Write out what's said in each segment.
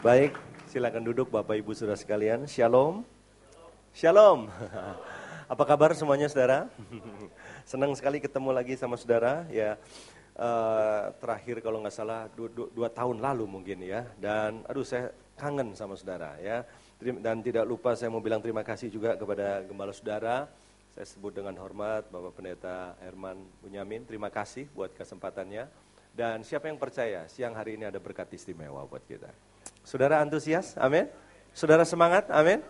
Baik, silakan duduk Bapak Ibu Saudara sekalian. Shalom. Shalom. Apa kabar semuanya saudara? Senang sekali ketemu lagi sama saudara. Ya, eh, terakhir kalau nggak salah dua, dua, dua tahun lalu mungkin ya. Dan aduh saya kangen sama saudara ya. Dan tidak lupa saya mau bilang terima kasih juga kepada gembala saudara. Saya sebut dengan hormat Bapak Pendeta Herman Bunyamin. Terima kasih buat kesempatannya. Dan siapa yang percaya siang hari ini ada berkat istimewa buat kita. Saudara antusias, amin. Saudara semangat, amin.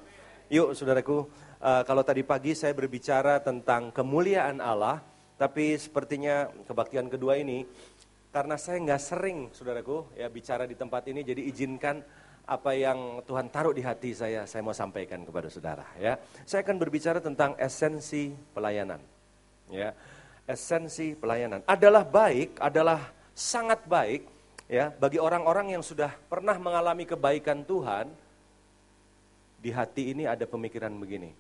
Yuk saudaraku, uh, kalau tadi pagi saya berbicara tentang kemuliaan Allah, tapi sepertinya kebaktian kedua ini, karena saya nggak sering saudaraku ya bicara di tempat ini, jadi izinkan apa yang Tuhan taruh di hati saya, saya mau sampaikan kepada saudara ya. Saya akan berbicara tentang esensi pelayanan. Ya. Esensi pelayanan adalah baik, adalah sangat baik ya bagi orang-orang yang sudah pernah mengalami kebaikan Tuhan di hati ini ada pemikiran begini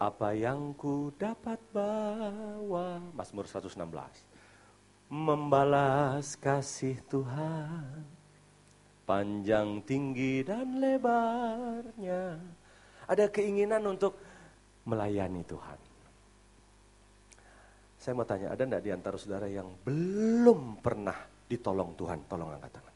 apa yang ku dapat bawa Mazmur 116 membalas kasih Tuhan panjang tinggi dan lebarnya ada keinginan untuk melayani Tuhan saya mau tanya ada tidak di antara saudara yang belum pernah ditolong Tuhan, tolong angkat tangan.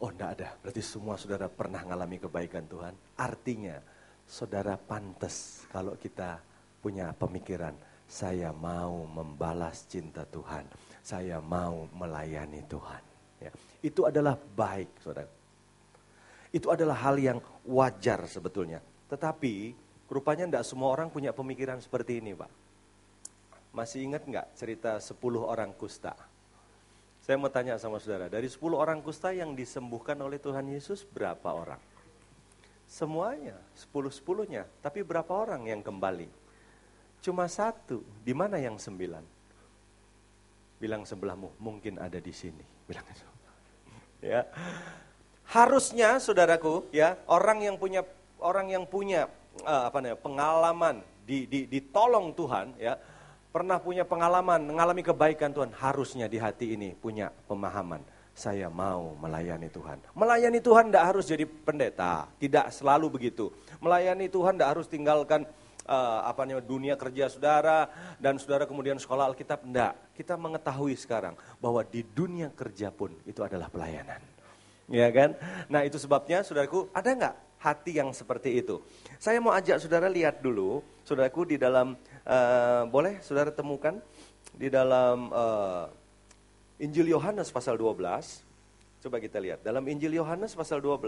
Oh enggak ada, berarti semua saudara pernah mengalami kebaikan Tuhan. Artinya saudara pantas kalau kita punya pemikiran, saya mau membalas cinta Tuhan, saya mau melayani Tuhan. Ya. Itu adalah baik saudara. Itu adalah hal yang wajar sebetulnya. Tetapi rupanya enggak semua orang punya pemikiran seperti ini Pak. Masih ingat enggak cerita 10 orang kusta? Saya mau tanya sama saudara, dari 10 orang kusta yang disembuhkan oleh Tuhan Yesus berapa orang? Semuanya, 10-10-nya. Tapi berapa orang yang kembali? Cuma satu. Di mana yang sembilan? Bilang sebelahmu, mungkin ada di sini. Bilang itu. ya. Harusnya saudaraku, ya, orang yang punya orang yang punya uh, apa namanya, pengalaman di, di, ditolong Tuhan, ya, pernah punya pengalaman, mengalami kebaikan Tuhan, harusnya di hati ini punya pemahaman. Saya mau melayani Tuhan. Melayani Tuhan tidak harus jadi pendeta, tidak selalu begitu. Melayani Tuhan tidak harus tinggalkan uh, apa namanya dunia kerja saudara dan saudara kemudian sekolah Alkitab. Tidak, kita mengetahui sekarang bahwa di dunia kerja pun itu adalah pelayanan. Ya kan? Nah itu sebabnya saudaraku ada nggak hati yang seperti itu? Saya mau ajak saudara lihat dulu, saudaraku di dalam Eh, boleh saudara temukan di dalam uh, Injil Yohanes pasal 12. Coba kita lihat. Dalam Injil Yohanes pasal 12,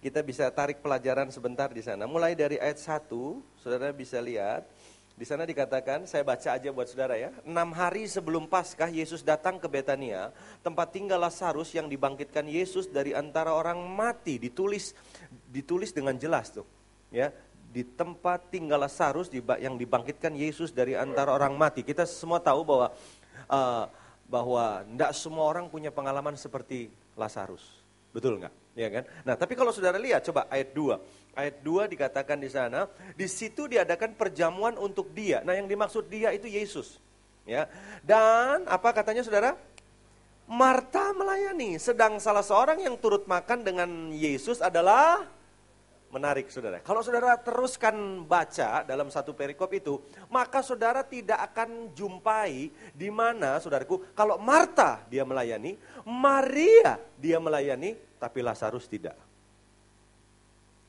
kita bisa tarik pelajaran sebentar di sana. Mulai dari ayat 1, saudara bisa lihat. Di sana dikatakan, saya baca aja buat saudara ya. Enam hari sebelum Paskah, Yesus datang ke Betania, tempat tinggal Lazarus yang dibangkitkan Yesus dari antara orang mati. Ditulis ditulis dengan jelas tuh. Ya, di tempat tinggal Lazarus yang dibangkitkan Yesus dari antara orang mati. Kita semua tahu bahwa uh, bahwa tidak semua orang punya pengalaman seperti Lazarus. Betul nggak? Ya kan? Nah, tapi kalau saudara lihat coba ayat 2. Ayat 2 dikatakan di sana, di situ diadakan perjamuan untuk dia. Nah, yang dimaksud dia itu Yesus. Ya. Dan apa katanya saudara? Marta melayani, sedang salah seorang yang turut makan dengan Yesus adalah menarik saudara. Kalau saudara teruskan baca dalam satu perikop itu, maka saudara tidak akan jumpai di mana saudaraku, kalau Marta dia melayani, Maria dia melayani, tapi Lazarus tidak.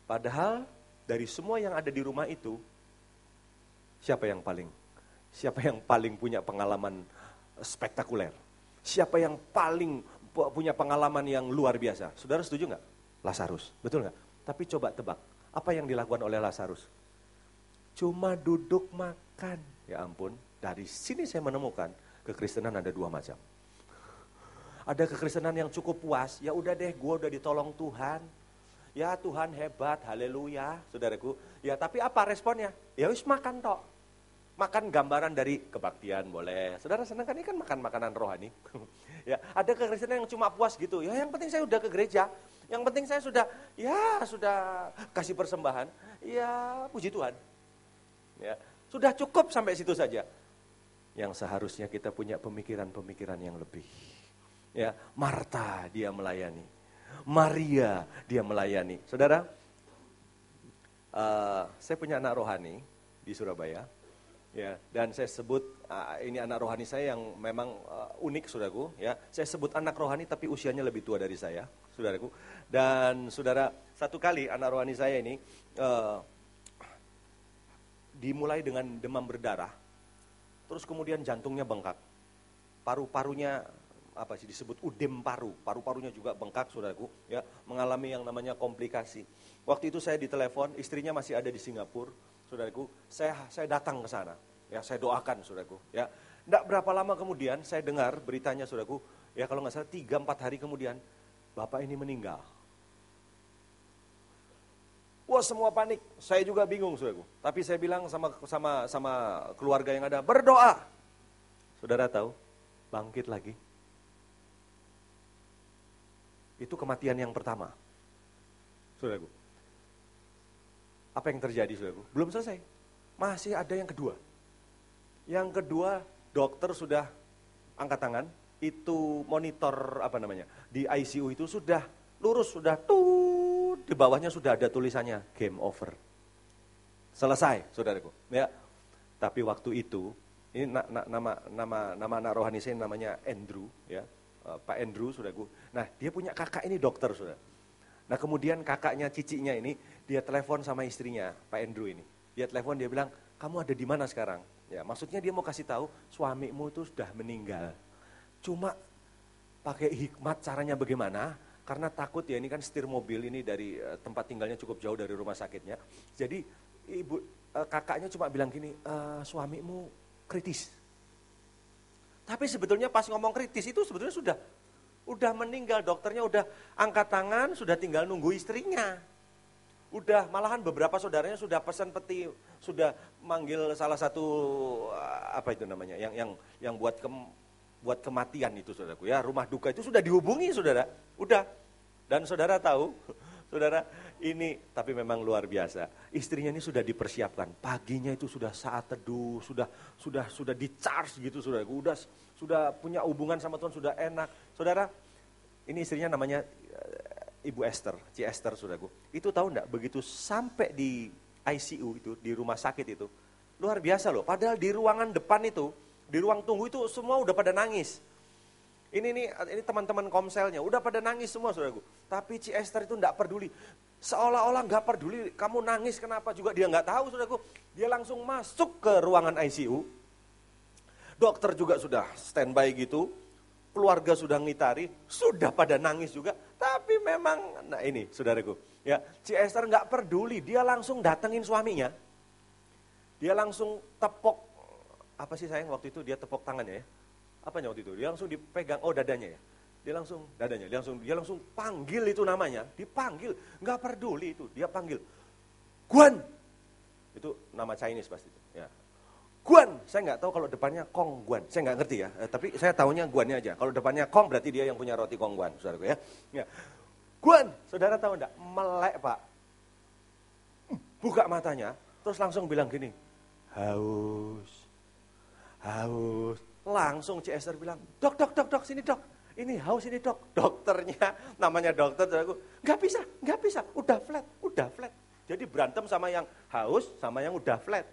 Padahal dari semua yang ada di rumah itu, siapa yang paling siapa yang paling punya pengalaman spektakuler? Siapa yang paling punya pengalaman yang luar biasa? Saudara setuju nggak? Lazarus, betul nggak? Tapi coba tebak, apa yang dilakukan oleh Lazarus? Cuma duduk makan. Ya ampun, dari sini saya menemukan kekristenan ada dua macam. Ada kekristenan yang cukup puas, ya udah deh gue udah ditolong Tuhan. Ya Tuhan hebat, haleluya, saudaraku. Ya tapi apa responnya? Ya wis makan toh makan gambaran dari kebaktian boleh. Saudara senang kan ini kan makan makanan rohani. ya, ada kekristenan yang cuma puas gitu. Ya yang penting saya sudah ke gereja. Yang penting saya sudah ya sudah kasih persembahan. Ya puji Tuhan. Ya, sudah cukup sampai situ saja. Yang seharusnya kita punya pemikiran-pemikiran yang lebih. Ya, Marta dia melayani. Maria dia melayani. Saudara, uh, saya punya anak rohani di Surabaya Ya, dan saya sebut ah, ah, ini anak rohani saya yang memang ah, unik, saudaraku. Ya, saya sebut anak rohani tapi usianya lebih tua dari saya, saudaraku. Dan saudara, satu kali anak rohani saya ini uh, dimulai dengan demam berdarah, terus kemudian jantungnya bengkak, paru-parunya apa sih disebut udem paru, paru-parunya juga bengkak, saudaraku. Ya, mengalami yang namanya komplikasi. Waktu itu saya ditelepon, istrinya masih ada di Singapura saudaraku, saya saya datang ke sana. Ya, saya doakan saudaraku, ya. Tidak berapa lama kemudian saya dengar beritanya saudaraku, ya kalau nggak salah tiga empat hari kemudian bapak ini meninggal. Wah semua panik, saya juga bingung saudaraku. Tapi saya bilang sama sama sama keluarga yang ada berdoa. Saudara tahu, bangkit lagi. Itu kematian yang pertama. Saudaraku, apa yang terjadi Saudara? Belum selesai. Masih ada yang kedua. Yang kedua, dokter sudah angkat tangan, itu monitor apa namanya? Di ICU itu sudah lurus, sudah tuh di bawahnya sudah ada tulisannya game over. Selesai, Saudaraku. Ya. Tapi waktu itu ini na, na, nama nama nama anak rohani saya namanya Andrew ya. Eh, Pak Andrew Saudaraku. Nah, dia punya kakak ini dokter Saudara Nah kemudian kakaknya, cicinya ini, dia telepon sama istrinya, Pak Andrew ini. Dia telepon, dia bilang, kamu ada di mana sekarang? Ya, maksudnya dia mau kasih tahu suamimu itu sudah meninggal. Cuma pakai hikmat caranya bagaimana? Karena takut ya ini kan setir mobil ini dari eh, tempat tinggalnya cukup jauh dari rumah sakitnya. Jadi ibu eh, kakaknya cuma bilang gini, e, suamimu kritis. Tapi sebetulnya pas ngomong kritis itu sebetulnya sudah Udah meninggal, dokternya udah angkat tangan, sudah tinggal nunggu istrinya. Udah malahan beberapa saudaranya sudah pesan peti, sudah manggil salah satu eh, apa itu namanya yang yang yang buat kem buat kematian itu saudaraku ya, rumah duka itu sudah dihubungi saudara. Udah. Dan saudara tahu Saudara, ini tapi memang luar biasa. Istrinya ini sudah dipersiapkan. Paginya itu sudah saat teduh, sudah sudah sudah di charge gitu, saudara. Udah sudah punya hubungan sama Tuhan, sudah enak. Saudara, ini istrinya namanya eh, Ibu Esther, Ci Esther, saudaraku. Itu tahu enggak begitu sampai di ICU itu, di rumah sakit itu. Luar biasa loh. Padahal di ruangan depan itu, di ruang tunggu itu semua udah pada nangis ini nih, ini teman-teman komselnya, udah pada nangis semua saudaraku. Tapi Ci Esther itu nggak peduli. Seolah-olah nggak peduli, kamu nangis kenapa juga dia nggak tahu saudaraku. Dia langsung masuk ke ruangan ICU. Dokter juga sudah standby gitu, keluarga sudah ngitari, sudah pada nangis juga. Tapi memang, nah ini saudaraku, ya Ci Esther nggak peduli, dia langsung datengin suaminya. Dia langsung tepok, apa sih sayang waktu itu dia tepok tangannya ya apa waktu itu? Dia langsung dipegang, oh dadanya ya. Dia langsung dadanya, dia langsung dia langsung panggil itu namanya, dipanggil, nggak peduli itu, dia panggil. Guan. Itu nama Chinese pasti itu. Ya. Guan, saya nggak tahu kalau depannya Kong Guan, saya nggak ngerti ya, eh, tapi saya tahunya Guannya aja. Kalau depannya Kong berarti dia yang punya roti Kong Guan, saudaraku ya. ya. Guan, saudara tahu enggak? Melek pak, hmm, buka matanya, terus langsung bilang gini, haus, haus, Langsung CSR bilang, dok, dok, dok, dok, sini dok. Ini haus ini dok. Dokternya, namanya dokter, aku gak bisa, gak bisa, udah flat, udah flat. Jadi berantem sama yang haus, sama yang udah flat.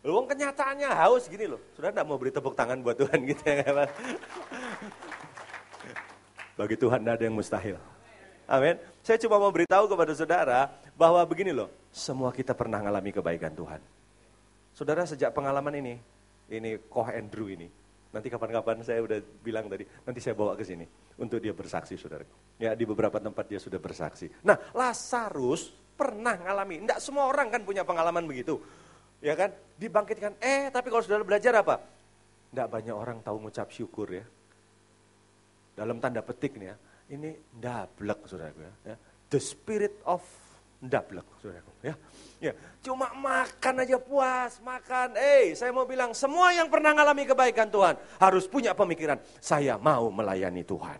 Luang kenyataannya haus gini loh. Sudah enggak mau beri tepuk tangan buat Tuhan gitu ya. Bagi Tuhan tidak ada yang mustahil. Amin. Saya cuma mau beritahu kepada saudara bahwa begini loh, semua kita pernah mengalami kebaikan Tuhan. Saudara sejak pengalaman ini, ini Koh Andrew ini. Nanti kapan-kapan saya udah bilang tadi, nanti saya bawa ke sini untuk dia bersaksi saudara. Ya di beberapa tempat dia sudah bersaksi. Nah Lazarus pernah ngalami, Tidak semua orang kan punya pengalaman begitu. Ya kan, dibangkitkan, eh tapi kalau saudara belajar apa? Tidak banyak orang tahu mengucap syukur ya. Dalam tanda petik nih ya, ini ndablek saudara ya. ya. The spirit of ndablek saudara ya. Ya, cuma makan aja puas, makan. Eh, hey, saya mau bilang semua yang pernah mengalami kebaikan Tuhan harus punya pemikiran, saya mau melayani Tuhan.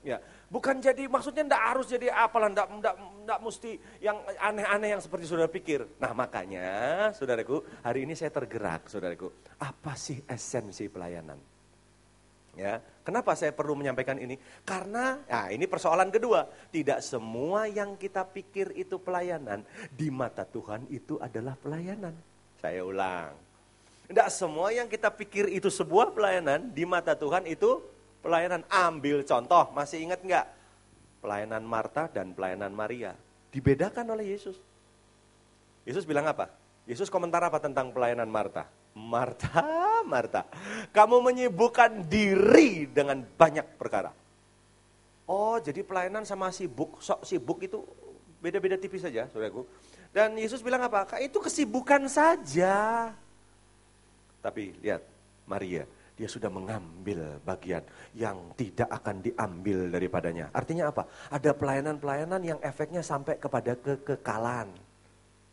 Ya, bukan jadi maksudnya ndak harus jadi apalah ndak ndak ndak mesti yang aneh-aneh yang seperti saudara pikir. Nah, makanya saudaraku, hari ini saya tergerak saudaraku. Apa sih esensi pelayanan? Ya, kenapa saya perlu menyampaikan ini? Karena, nah ini persoalan kedua. Tidak semua yang kita pikir itu pelayanan di mata Tuhan itu adalah pelayanan. Saya ulang. Tidak semua yang kita pikir itu sebuah pelayanan di mata Tuhan itu pelayanan. Ambil contoh, masih ingat nggak? Pelayanan Marta dan pelayanan Maria dibedakan oleh Yesus. Yesus bilang apa? Yesus komentar apa tentang pelayanan Marta? Marta, Marta, kamu menyibukkan diri dengan banyak perkara. Oh, jadi pelayanan sama sibuk, sok sibuk itu beda-beda tipis saja, saudaraku. Dan Yesus bilang apa? Itu kesibukan saja. Tapi lihat, Maria, dia sudah mengambil bagian yang tidak akan diambil daripadanya. Artinya apa? Ada pelayanan-pelayanan yang efeknya sampai kepada kekekalan.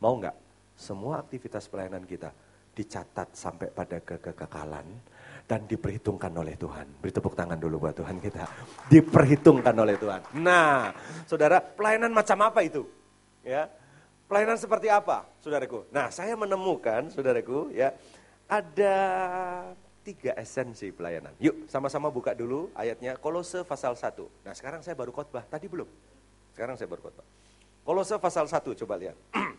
Mau nggak? Semua aktivitas pelayanan kita dicatat sampai pada kekekalan dan diperhitungkan oleh Tuhan. Beri tepuk tangan dulu buat Tuhan kita. Diperhitungkan oleh Tuhan. Nah, saudara, pelayanan macam apa itu? Ya, pelayanan seperti apa, saudaraku? Nah, saya menemukan, saudaraku, ya, ada tiga esensi pelayanan. Yuk, sama-sama buka dulu ayatnya Kolose pasal 1. Nah, sekarang saya baru khotbah, tadi belum. Sekarang saya baru khotbah. Kolose pasal 1 coba lihat.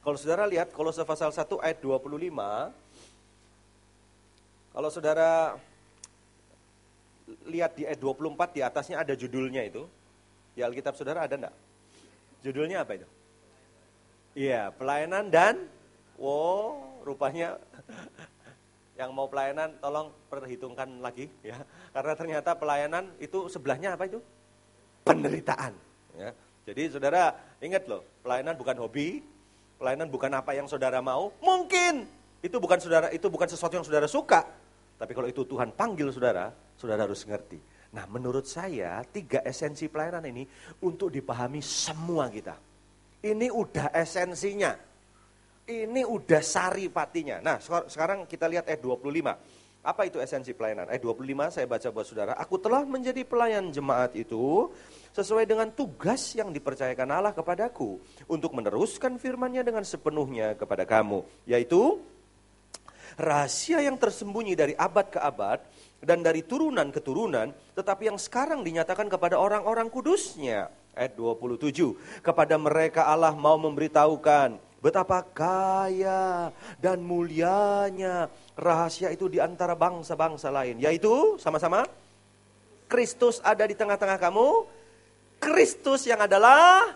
Kalau saudara lihat Kolose pasal 1 ayat 25, kalau saudara lihat di ayat 24 di atasnya ada judulnya itu. Di Alkitab saudara ada enggak? Judulnya apa itu? Iya, pelayanan dan wow, rupanya yang mau pelayanan tolong perhitungkan lagi ya. Karena ternyata pelayanan itu sebelahnya apa itu? Penderitaan ya. Jadi saudara ingat loh, pelayanan bukan hobi, Pelayanan bukan apa yang saudara mau, mungkin itu bukan saudara itu bukan sesuatu yang saudara suka. Tapi kalau itu Tuhan panggil saudara, saudara harus ngerti. Nah, menurut saya tiga esensi pelayanan ini untuk dipahami semua kita. Ini udah esensinya. Ini udah sari patinya. Nah, sekarang kita lihat ayat 25. Apa itu esensi pelayanan? Ayat 25 saya baca buat saudara. Aku telah menjadi pelayan jemaat itu sesuai dengan tugas yang dipercayakan Allah kepadaku untuk meneruskan firman-Nya dengan sepenuhnya kepada kamu, yaitu rahasia yang tersembunyi dari abad ke abad dan dari turunan ke turunan, tetapi yang sekarang dinyatakan kepada orang-orang kudusnya. Ayat 27, kepada mereka Allah mau memberitahukan betapa kaya dan mulianya rahasia itu di antara bangsa-bangsa lain. Yaitu sama-sama, Kristus ada di tengah-tengah kamu, Kristus yang adalah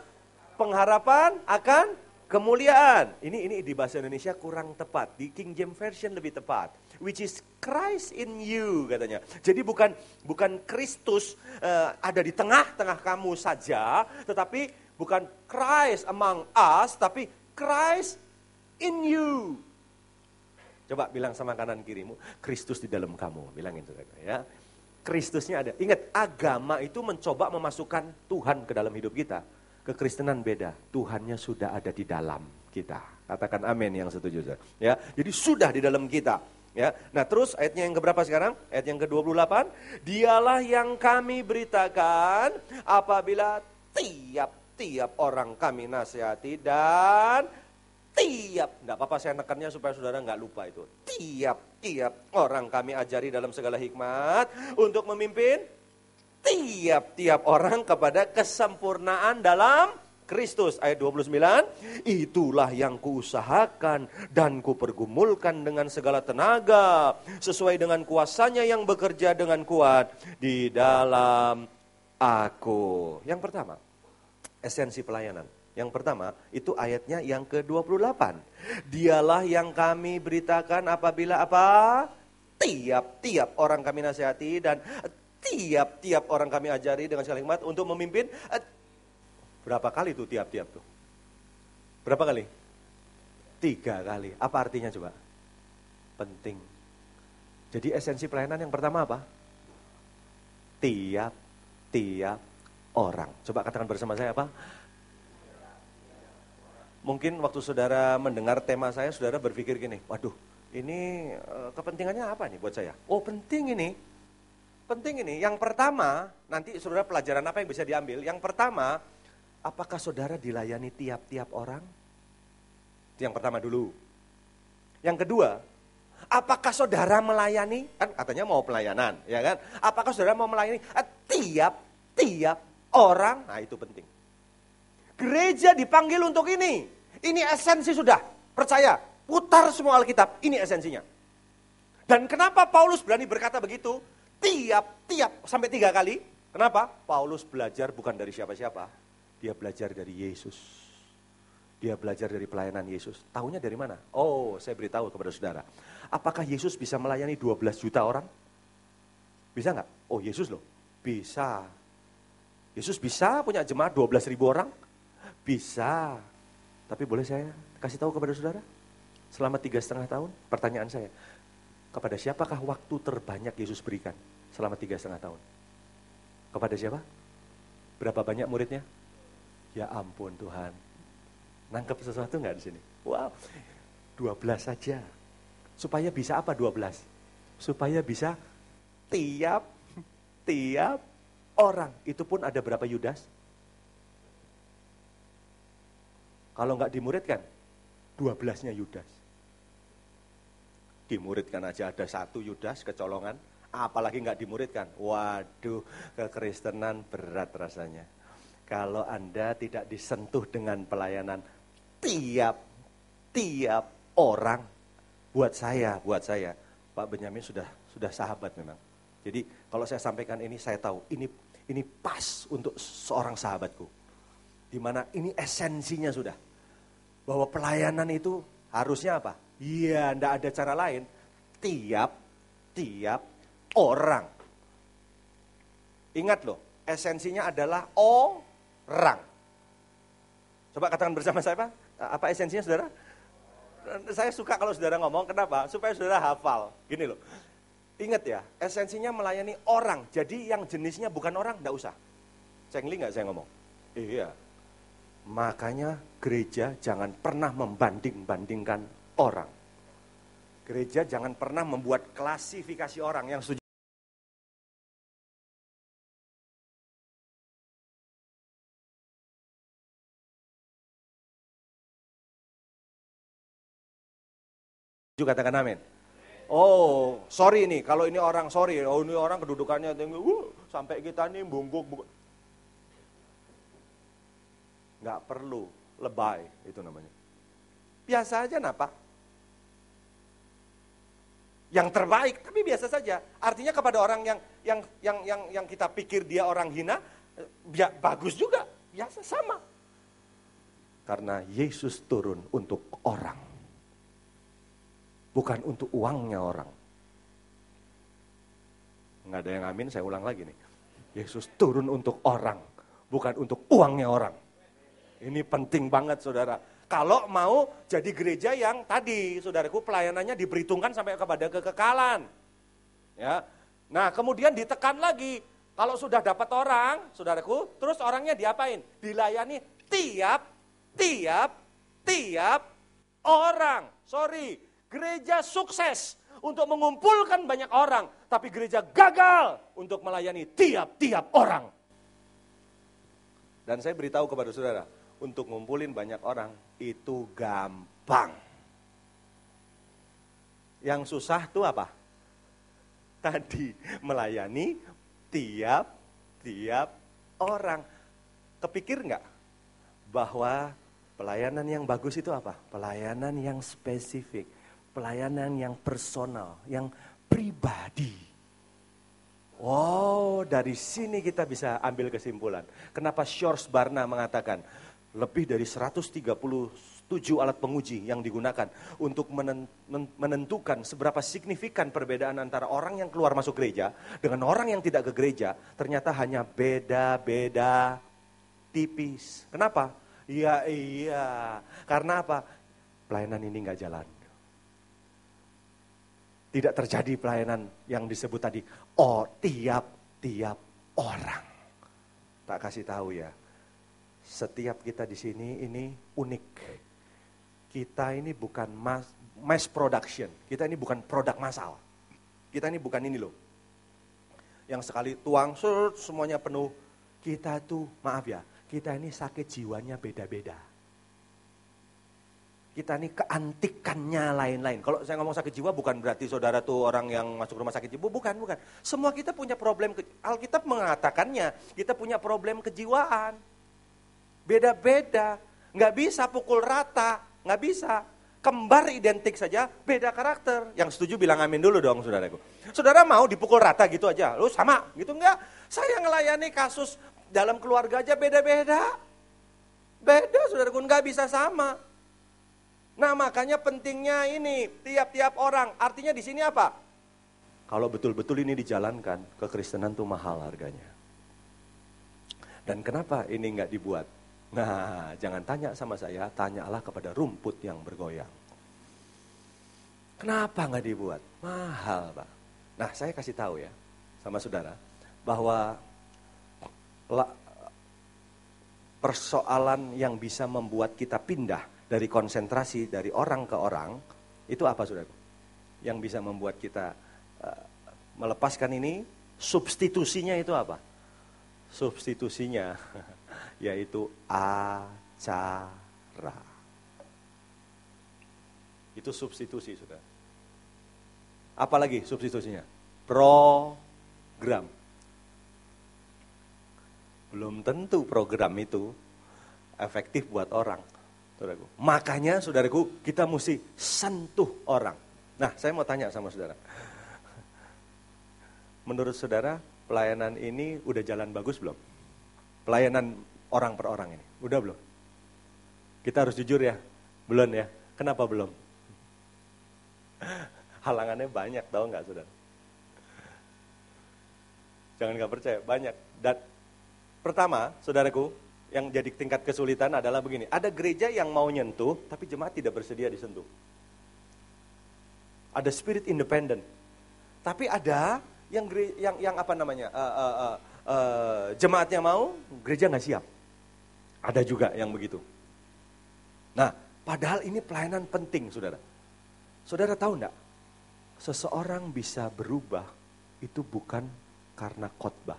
pengharapan akan kemuliaan. Ini ini di bahasa Indonesia kurang tepat, di King James Version lebih tepat, which is Christ in you katanya. Jadi bukan bukan Kristus uh, ada di tengah-tengah kamu saja, tetapi bukan Christ among us, tapi Christ in you. Coba bilang sama kanan kirimu, Kristus di dalam kamu, bilang itu ya. Kristusnya ada. Ingat, agama itu mencoba memasukkan Tuhan ke dalam hidup kita. Kekristenan beda, Tuhannya sudah ada di dalam kita. Katakan amin yang setuju. Ya, jadi sudah di dalam kita. Ya. Nah, terus ayatnya yang keberapa sekarang? Ayat yang ke-28, dialah yang kami beritakan apabila tiap-tiap orang kami nasihati dan tiap, enggak apa-apa saya nekannya supaya saudara nggak lupa itu. Tiap, tiap orang kami ajari dalam segala hikmat untuk memimpin tiap-tiap orang kepada kesempurnaan dalam Kristus ayat 29 itulah yang kuusahakan dan kupergumulkan dengan segala tenaga sesuai dengan kuasanya yang bekerja dengan kuat di dalam aku. Yang pertama, esensi pelayanan. Yang pertama, itu ayatnya yang ke-28. Dialah yang kami beritakan apabila apa? Tiap-tiap orang kami nasihati dan tiap-tiap orang kami ajari dengan segala hikmat untuk memimpin. Berapa kali itu tiap-tiap tuh? Berapa kali? Tiga kali. Apa artinya coba? Penting. Jadi esensi pelayanan yang pertama apa? Tiap-tiap orang. Coba katakan bersama saya apa? mungkin waktu saudara mendengar tema saya, saudara berpikir gini, waduh ini eh, kepentingannya apa nih buat saya? Oh penting ini, penting ini. Yang pertama, nanti saudara pelajaran apa yang bisa diambil? Yang pertama, apakah saudara dilayani tiap-tiap orang? Itu yang pertama dulu. Yang kedua, apakah saudara melayani? Kan katanya mau pelayanan, ya kan? Apakah saudara mau melayani tiap-tiap eh, orang? Nah itu penting. Gereja dipanggil untuk ini. Ini esensi sudah, percaya. Putar semua Alkitab, ini esensinya. Dan kenapa Paulus berani berkata begitu? Tiap-tiap, sampai tiga kali. Kenapa? Paulus belajar bukan dari siapa-siapa. Dia belajar dari Yesus. Dia belajar dari pelayanan Yesus. Tahunya dari mana? Oh, saya beritahu kepada saudara. Apakah Yesus bisa melayani 12 juta orang? Bisa nggak? Oh, Yesus loh. Bisa. Yesus bisa punya jemaat 12 ribu orang? Bisa. Tapi boleh saya kasih tahu kepada saudara? Selama tiga setengah tahun, pertanyaan saya, kepada siapakah waktu terbanyak Yesus berikan selama tiga setengah tahun? Kepada siapa? Berapa banyak muridnya? Ya ampun Tuhan, nangkep sesuatu nggak di sini? Wow, 12 saja. Supaya bisa apa 12? Supaya bisa tiap, tiap orang. Itu pun ada berapa Yudas? Kalau nggak dimuridkan, dua belasnya Yudas. Dimuridkan aja ada satu Yudas kecolongan, apalagi nggak dimuridkan. Waduh, kekristenan berat rasanya. Kalau Anda tidak disentuh dengan pelayanan tiap tiap orang buat saya, buat saya. Pak Benyamin sudah sudah sahabat memang. Jadi kalau saya sampaikan ini saya tahu ini ini pas untuk seorang sahabatku. Dimana ini esensinya sudah bahwa pelayanan itu harusnya apa? Iya, ndak ada cara lain. Tiap, tiap orang. Ingat loh, esensinya adalah orang. Coba katakan bersama saya Pak, apa esensinya saudara? Saya suka kalau saudara ngomong, kenapa? Supaya saudara hafal. Gini loh, ingat ya, esensinya melayani orang. Jadi yang jenisnya bukan orang, ndak usah. Cengli nggak saya ngomong? Iya. Makanya gereja jangan pernah membanding-bandingkan orang. Gereja jangan pernah membuat klasifikasi orang yang setuju. katakan amin. Oh, sorry nih, kalau ini orang sorry, oh ini orang kedudukannya tinggi, uh, sampai kita nih bungkuk, bungkuk. Nggak perlu lebay itu namanya. Biasa aja napa? Yang terbaik, tapi biasa saja. Artinya kepada orang yang yang yang yang yang kita pikir dia orang hina, ya, bagus juga, biasa sama. Karena Yesus turun untuk orang. Bukan untuk uangnya orang. Nggak ada yang amin, saya ulang lagi nih. Yesus turun untuk orang, bukan untuk uangnya orang. Ini penting banget saudara. Kalau mau jadi gereja yang tadi saudaraku pelayanannya diperhitungkan sampai kepada kekekalan. Ya. Nah, kemudian ditekan lagi. Kalau sudah dapat orang, saudaraku, terus orangnya diapain? Dilayani tiap tiap tiap orang. Sorry, gereja sukses untuk mengumpulkan banyak orang, tapi gereja gagal untuk melayani tiap-tiap orang. Dan saya beritahu kepada saudara, untuk ngumpulin banyak orang itu gampang. Yang susah tuh apa? Tadi melayani tiap-tiap orang. Kepikir nggak bahwa pelayanan yang bagus itu apa? Pelayanan yang spesifik, pelayanan yang personal, yang pribadi. Wow, dari sini kita bisa ambil kesimpulan. Kenapa Shores Barna mengatakan, lebih dari 137 alat penguji yang digunakan untuk menentukan seberapa signifikan perbedaan antara orang yang keluar masuk gereja dengan orang yang tidak ke gereja, ternyata hanya beda-beda tipis. Kenapa? Iya, iya. Karena apa? Pelayanan ini nggak jalan. Tidak terjadi pelayanan yang disebut tadi, oh tiap-tiap orang. Tak kasih tahu ya, setiap kita di sini ini unik. Kita ini bukan mass, mass production, kita ini bukan produk massal. Kita ini bukan ini loh. Yang sekali tuang surut semuanya penuh. Kita tuh maaf ya, kita ini sakit jiwanya beda-beda. Kita ini keantikannya lain-lain. Kalau saya ngomong sakit jiwa bukan berarti saudara tuh orang yang masuk rumah sakit jiwa, bukan, bukan. Semua kita punya problem, Alkitab mengatakannya, kita punya problem kejiwaan beda-beda. Nggak bisa pukul rata, nggak bisa. Kembar identik saja, beda karakter. Yang setuju bilang amin dulu dong saudaraku. Saudara mau dipukul rata gitu aja, lu sama gitu enggak. Saya ngelayani kasus dalam keluarga aja beda-beda. Beda saudaraku, nggak bisa sama. Nah makanya pentingnya ini, tiap-tiap orang. Artinya di sini apa? Kalau betul-betul ini dijalankan, kekristenan tuh mahal harganya. Dan kenapa ini nggak dibuat? Nah, jangan tanya sama saya, tanyalah kepada rumput yang bergoyang. Kenapa nggak dibuat? Mahal, Pak. Nah, saya kasih tahu ya sama saudara bahwa persoalan yang bisa membuat kita pindah dari konsentrasi dari orang ke orang itu apa saudara? Yang bisa membuat kita eh, melepaskan ini substitusinya itu apa? Substitusinya yaitu acara. Itu substitusi, sudah. Apalagi substitusinya? Program. Belum tentu program itu efektif buat orang. Saudaraku. Makanya saudaraku kita mesti sentuh orang. Nah saya mau tanya sama saudara. Menurut saudara pelayanan ini udah jalan bagus belum? Pelayanan orang per orang ini? Udah belum? Kita harus jujur ya, belum ya. Kenapa belum? Halangannya banyak, tau nggak saudara? Jangan nggak percaya, banyak. Dan pertama, saudaraku, yang jadi tingkat kesulitan adalah begini. Ada gereja yang mau nyentuh, tapi jemaat tidak bersedia disentuh. Ada spirit independen, tapi ada yang yang yang apa namanya uh, uh, uh, uh, jemaatnya mau, gereja nggak siap. Ada juga yang begitu. Nah, padahal ini pelayanan penting, saudara. Saudara tahu enggak? Seseorang bisa berubah itu bukan karena khotbah.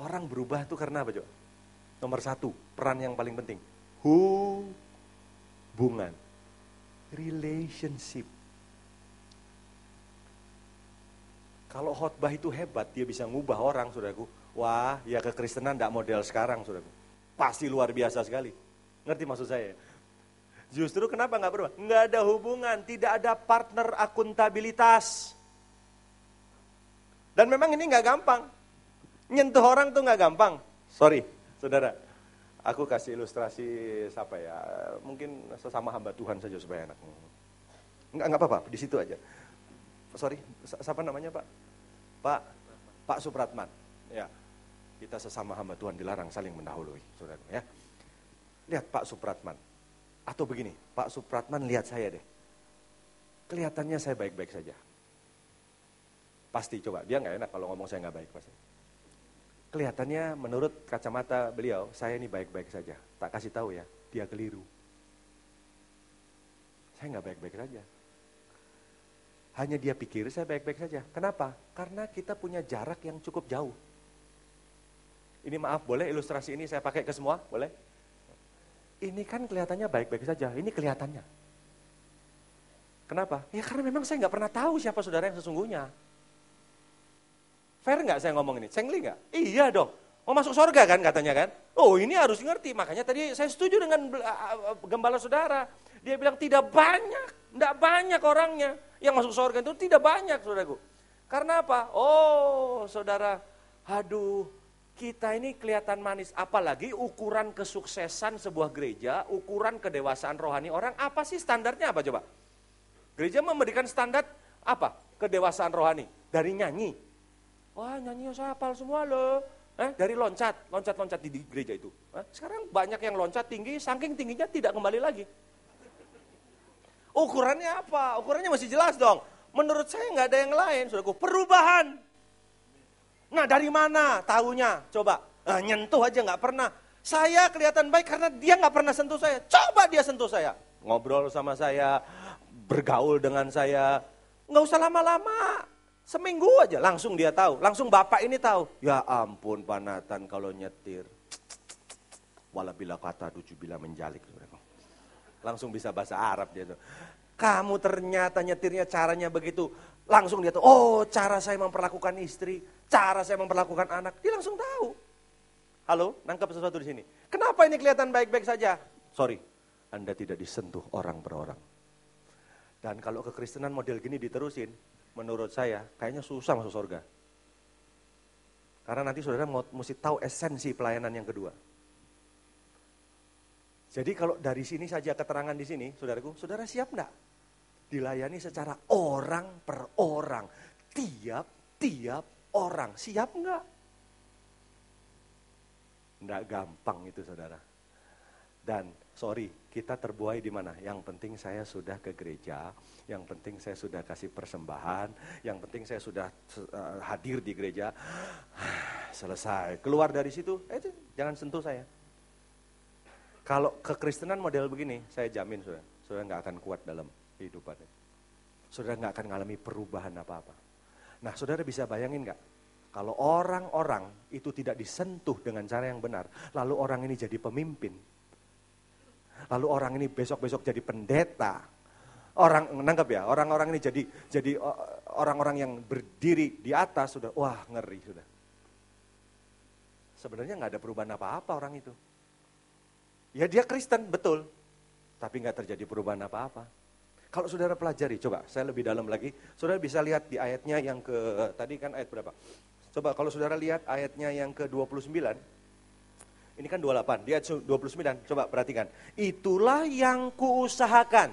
Orang berubah itu karena apa Jok? Nomor satu, peran yang paling penting. Hubungan. Relationship. Kalau khotbah itu hebat, dia bisa ngubah orang, saudaraku Wah, ya kekristenan tidak model sekarang, saudara. Pasti luar biasa sekali. Ngerti maksud saya? Justru kenapa nggak berubah? Nggak ada hubungan, tidak ada partner akuntabilitas. Dan memang ini nggak gampang. Nyentuh orang tuh nggak gampang. Sorry, saudara. Aku kasih ilustrasi siapa ya? Mungkin sesama hamba Tuhan saja supaya enak. Nggak nggak apa-apa, di situ aja. Sorry, siapa namanya Pak? Pak Pak Supratman. Ya, kita sesama hamba Tuhan dilarang saling mendahului, saudara. Ya. Lihat Pak Supratman. Atau begini, Pak Supratman lihat saya deh. Kelihatannya saya baik-baik saja. Pasti coba, dia nggak enak kalau ngomong saya nggak baik pasti. Kelihatannya menurut kacamata beliau, saya ini baik-baik saja. Tak kasih tahu ya, dia keliru. Saya nggak baik-baik saja. Hanya dia pikir saya baik-baik saja. Kenapa? Karena kita punya jarak yang cukup jauh. Ini maaf, boleh ilustrasi ini saya pakai ke semua? Boleh? Ini kan kelihatannya baik-baik saja, ini kelihatannya. Kenapa? Ya karena memang saya nggak pernah tahu siapa saudara yang sesungguhnya. Fair nggak saya ngomong ini? Cengli nggak? Iya dong. Mau masuk surga kan katanya kan? Oh ini harus ngerti, makanya tadi saya setuju dengan gembala saudara. Dia bilang tidak banyak, tidak banyak orangnya. Yang masuk surga itu tidak banyak saudaraku. Karena apa? Oh saudara, aduh kita ini kelihatan manis, apalagi ukuran kesuksesan sebuah gereja, ukuran kedewasaan rohani orang, apa sih standarnya apa coba? Gereja memberikan standar apa? Kedewasaan rohani, dari nyanyi. Wah nyanyi saya hafal semua loh. Eh, dari loncat, loncat-loncat di gereja itu. Eh, sekarang banyak yang loncat tinggi, saking tingginya tidak kembali lagi. Ukurannya apa? Ukurannya masih jelas dong. Menurut saya nggak ada yang lain, sudah Perubahan. Nah dari mana tahunya? Coba nah, nyentuh aja nggak pernah. Saya kelihatan baik karena dia nggak pernah sentuh saya. Coba dia sentuh saya, ngobrol sama saya, bergaul dengan saya. Nggak usah lama-lama, seminggu aja langsung dia tahu. Langsung bapak ini tahu. Ya ampun panatan kalau nyetir. bila kata tujuh bila menjalik. Langsung bisa bahasa Arab dia tuh. Kamu ternyata nyetirnya caranya begitu langsung dia tahu, oh cara saya memperlakukan istri, cara saya memperlakukan anak, dia langsung tahu. Halo, nangkap sesuatu di sini. Kenapa ini kelihatan baik-baik saja? Sorry, Anda tidak disentuh orang per orang. Dan kalau kekristenan model gini diterusin, menurut saya kayaknya susah masuk surga. Karena nanti saudara mesti tahu esensi pelayanan yang kedua. Jadi kalau dari sini saja keterangan di sini, saudaraku, saudara siap enggak dilayani secara orang per orang. Tiap-tiap orang. Siap enggak? Enggak gampang itu saudara. Dan sorry, kita terbuai di mana? Yang penting saya sudah ke gereja, yang penting saya sudah kasih persembahan, yang penting saya sudah eh, hadir di gereja. Selesai. Keluar dari situ, eh, jangan sentuh saya. Kalau kekristenan model begini, saya jamin sudah, sudah nggak akan kuat dalam itu. Saudara nggak akan mengalami perubahan apa-apa. Nah saudara bisa bayangin nggak? Kalau orang-orang itu tidak disentuh dengan cara yang benar, lalu orang ini jadi pemimpin, lalu orang ini besok-besok jadi pendeta, orang menangkap ya, orang-orang ini jadi jadi eh, orang-orang yang berdiri di atas sudah, wah ngeri sudah. Sebenarnya nggak ada perubahan apa-apa orang itu. Ya dia Kristen betul, tapi nggak terjadi perubahan apa-apa. Kalau saudara pelajari, coba saya lebih dalam lagi. Saudara bisa lihat di ayatnya yang ke, tadi kan ayat berapa? Coba kalau saudara lihat ayatnya yang ke 29, ini kan 28, dia 29, coba perhatikan. Itulah yang kuusahakan.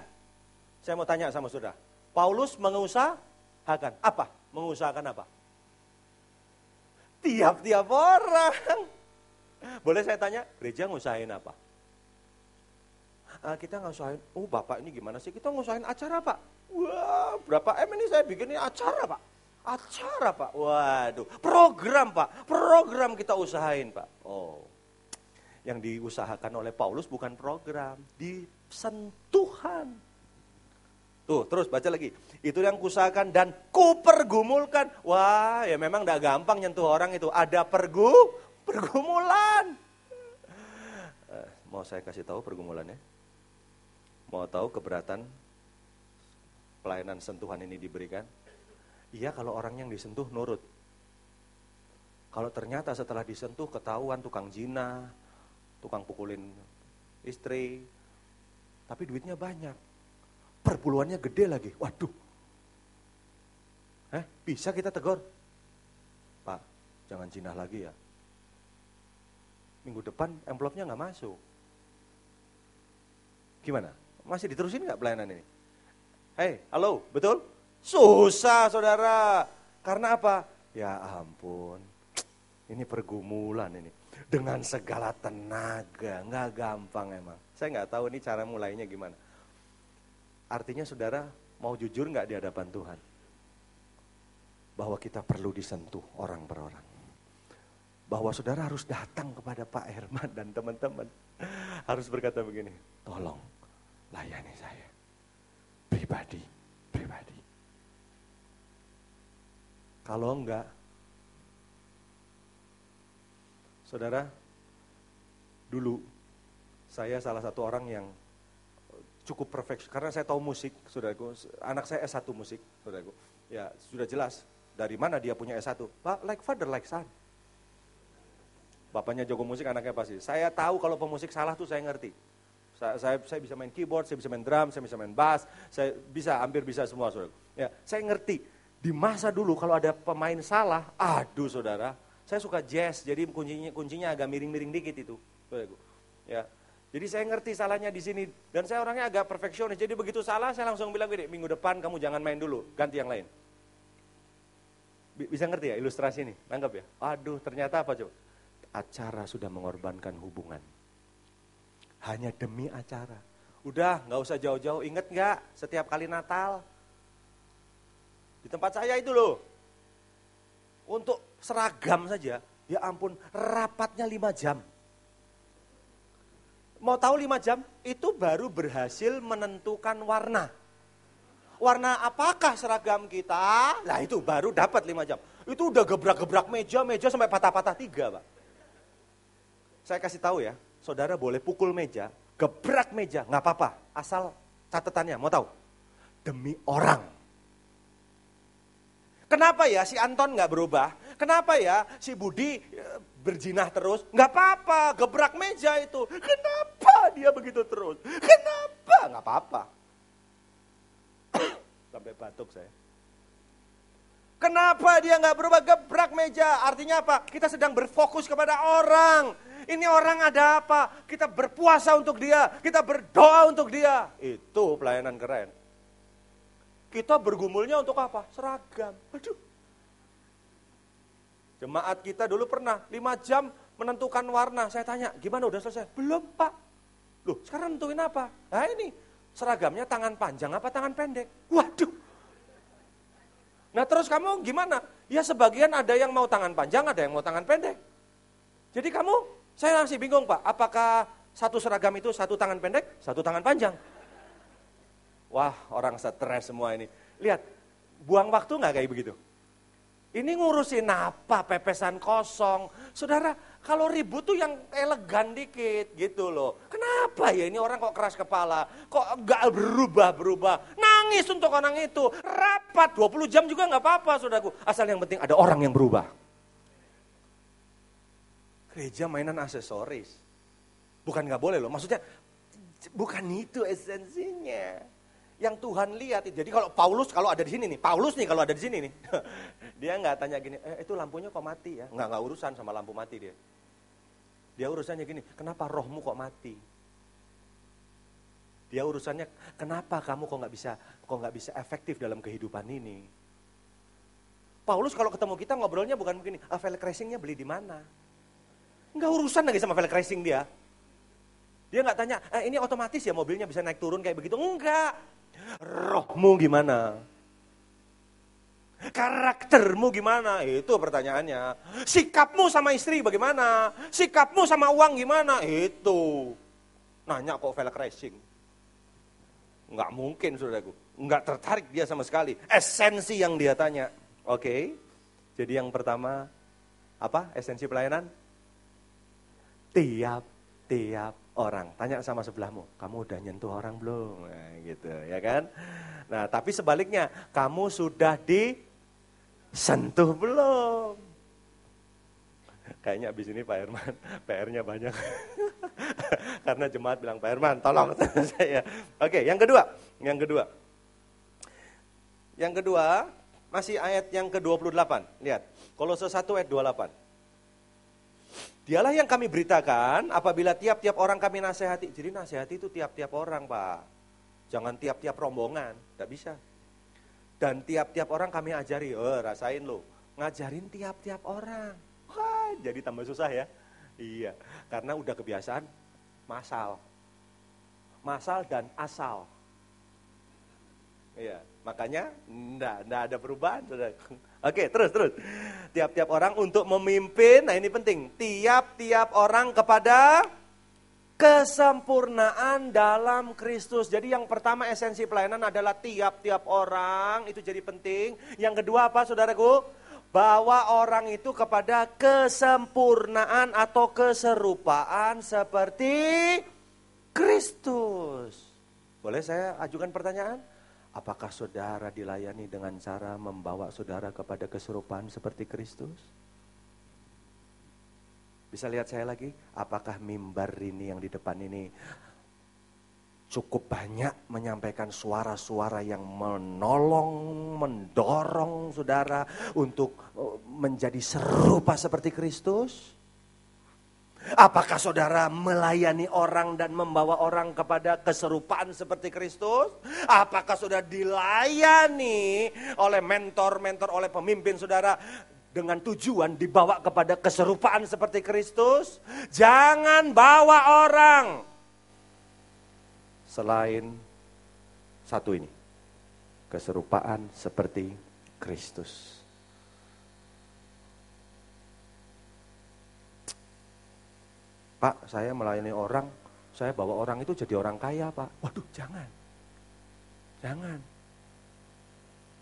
Saya mau tanya sama saudara. Paulus mengusahakan apa? Mengusahakan apa? Tiap-tiap orang. Boleh saya tanya, gereja ngusahain apa? uh, kita ngusahain, oh bapak ini gimana sih? Kita ngusahain acara pak. Wah berapa M ini saya bikin ini acara pak. Acara pak, waduh program pak, program kita usahain pak. Oh, yang diusahakan oleh Paulus bukan program, disentuhan. Tuh, terus baca lagi. Itu yang kusahakan dan kupergumulkan. Wah, ya memang gak gampang nyentuh orang itu. Ada pergu, pergumulan. Eh, mau saya kasih tahu pergumulannya? Mau tahu keberatan pelayanan sentuhan ini diberikan? Iya kalau orang yang disentuh nurut. Kalau ternyata setelah disentuh ketahuan tukang jina, tukang pukulin istri, tapi duitnya banyak. Perpuluhannya gede lagi. Waduh. Eh, bisa kita tegur? Pak, jangan jinah lagi ya. Minggu depan envelopnya nggak masuk. Gimana? Masih diterusin nggak pelayanan ini? Hei, halo, betul? Susah saudara. Karena apa? Ya ampun, ini pergumulan ini. Dengan segala tenaga, nggak gampang emang. Saya nggak tahu ini cara mulainya gimana. Artinya saudara mau jujur nggak di hadapan Tuhan? Bahwa kita perlu disentuh orang per orang. Bahwa saudara harus datang kepada Pak Herman dan teman-teman. Harus berkata begini, tolong layani saya. Pribadi, pribadi. Kalau enggak, saudara, dulu saya salah satu orang yang cukup perfect karena saya tahu musik, saudaraku. Anak saya S1 musik, saudaraku. Ya, sudah jelas dari mana dia punya S1. Pak, like father like son. Bapaknya jago musik, anaknya pasti. Saya tahu kalau pemusik salah tuh saya ngerti. Saya, saya, saya bisa main keyboard, saya bisa main drum, saya bisa main bass, saya bisa hampir bisa semua saudara. Ya, saya ngerti di masa dulu kalau ada pemain salah, aduh saudara, saya suka jazz, jadi kuncinya kuncinya agak miring-miring dikit itu, saudaraku. Ya, jadi saya ngerti salahnya di sini dan saya orangnya agak perfeksionis. Jadi begitu salah saya langsung bilang gini, minggu depan kamu jangan main dulu, ganti yang lain. Bisa ngerti ya ilustrasi ini, tangkap ya? Aduh, ternyata apa coba? Acara sudah mengorbankan hubungan hanya demi acara. Udah, nggak usah jauh-jauh. Ingat nggak setiap kali Natal? Di tempat saya itu loh. Untuk seragam saja, ya ampun, rapatnya lima jam. Mau tahu lima jam? Itu baru berhasil menentukan warna. Warna apakah seragam kita? Nah itu baru dapat lima jam. Itu udah gebrak-gebrak meja, meja sampai patah-patah tiga, Pak. Saya kasih tahu ya, saudara boleh pukul meja, gebrak meja, nggak apa-apa. Asal catatannya, mau tahu? Demi orang. Kenapa ya si Anton nggak berubah? Kenapa ya si Budi eh, berjinah terus? Nggak apa-apa, gebrak meja itu. Kenapa dia begitu terus? Kenapa? Nggak apa-apa. Sampai batuk saya. Kenapa dia nggak berubah gebrak meja? Artinya apa? Kita sedang berfokus kepada orang ini orang ada apa? Kita berpuasa untuk dia, kita berdoa untuk dia. Itu pelayanan keren. Kita bergumulnya untuk apa? Seragam. Aduh. Jemaat kita dulu pernah 5 jam menentukan warna. Saya tanya, gimana udah selesai? Belum pak. Loh sekarang nentuin apa? Nah ini seragamnya tangan panjang apa tangan pendek? Waduh. Nah terus kamu gimana? Ya sebagian ada yang mau tangan panjang, ada yang mau tangan pendek. Jadi kamu saya masih bingung Pak, apakah satu seragam itu satu tangan pendek, satu tangan panjang? Wah orang stres semua ini. Lihat, buang waktu nggak kayak begitu? Ini ngurusin apa pepesan kosong. Saudara, kalau ribut tuh yang elegan dikit gitu loh. Kenapa ya ini orang kok keras kepala? Kok gak berubah-berubah? Nangis untuk orang itu. Rapat 20 jam juga gak apa-apa saudaraku. Asal yang penting ada orang yang berubah gereja mainan aksesoris. Bukan nggak boleh loh, maksudnya bukan itu esensinya. Yang Tuhan lihat, jadi kalau Paulus kalau ada di sini nih, Paulus nih kalau ada di sini nih, dia nggak tanya gini, eh, itu lampunya kok mati ya? Nggak nggak urusan sama lampu mati dia. Dia urusannya gini, kenapa rohmu kok mati? Dia urusannya kenapa kamu kok nggak bisa kok nggak bisa efektif dalam kehidupan ini? Paulus kalau ketemu kita ngobrolnya bukan begini, ah, value crashingnya beli di mana? Nggak urusan lagi sama velg racing dia. Dia nggak tanya, eh, ini otomatis ya mobilnya bisa naik turun kayak begitu. Enggak. Rohmu gimana? Karaktermu gimana? Itu pertanyaannya. Sikapmu sama istri bagaimana? Sikapmu sama uang gimana? Itu. Nanya kok velg racing. Nggak mungkin, saudaraku. Nggak tertarik dia sama sekali. Esensi yang dia tanya. Oke. Okay. Jadi yang pertama, apa? Esensi pelayanan? tiap-tiap orang. Tanya sama sebelahmu, kamu udah nyentuh orang belum? Nah, gitu, ya kan? Nah, tapi sebaliknya, kamu sudah disentuh belum? Kayaknya abis ini Pak Herman, PR-nya banyak. Karena jemaat bilang, Pak Herman tolong saya. Oke, yang kedua, yang kedua. Yang kedua, masih ayat yang ke-28. Lihat, Kolose 1 ayat 28. Dialah yang kami beritakan apabila tiap-tiap orang kami nasihati. Jadi nasihati itu tiap-tiap orang Pak. Jangan tiap-tiap rombongan, tidak bisa. Dan tiap-tiap orang kami ajari, oh, rasain loh, ngajarin tiap-tiap orang. Wah, jadi tambah susah ya. Iya, karena udah kebiasaan masal. Masal dan asal. Iya, makanya enggak, enggak ada perubahan. Saudara. Oke, terus terus. Tiap-tiap orang untuk memimpin, nah ini penting. Tiap-tiap orang kepada kesempurnaan dalam Kristus. Jadi yang pertama esensi pelayanan adalah tiap-tiap orang itu jadi penting. Yang kedua apa saudaraku? Bawa orang itu kepada kesempurnaan atau keserupaan seperti Kristus. Boleh saya ajukan pertanyaan? Apakah saudara dilayani dengan cara membawa saudara kepada keserupaan seperti Kristus? Bisa lihat saya lagi, apakah mimbar ini yang di depan ini cukup banyak menyampaikan suara-suara yang menolong, mendorong saudara untuk eh, menjadi serupa seperti Kristus? Apakah saudara melayani orang dan membawa orang kepada keserupaan seperti Kristus? Apakah saudara dilayani oleh mentor-mentor, oleh pemimpin saudara dengan tujuan dibawa kepada keserupaan seperti Kristus? Jangan bawa orang selain satu ini. Keserupaan seperti Kristus. Pak, saya melayani orang, saya bawa orang itu jadi orang kaya, Pak. Waduh, jangan. Jangan.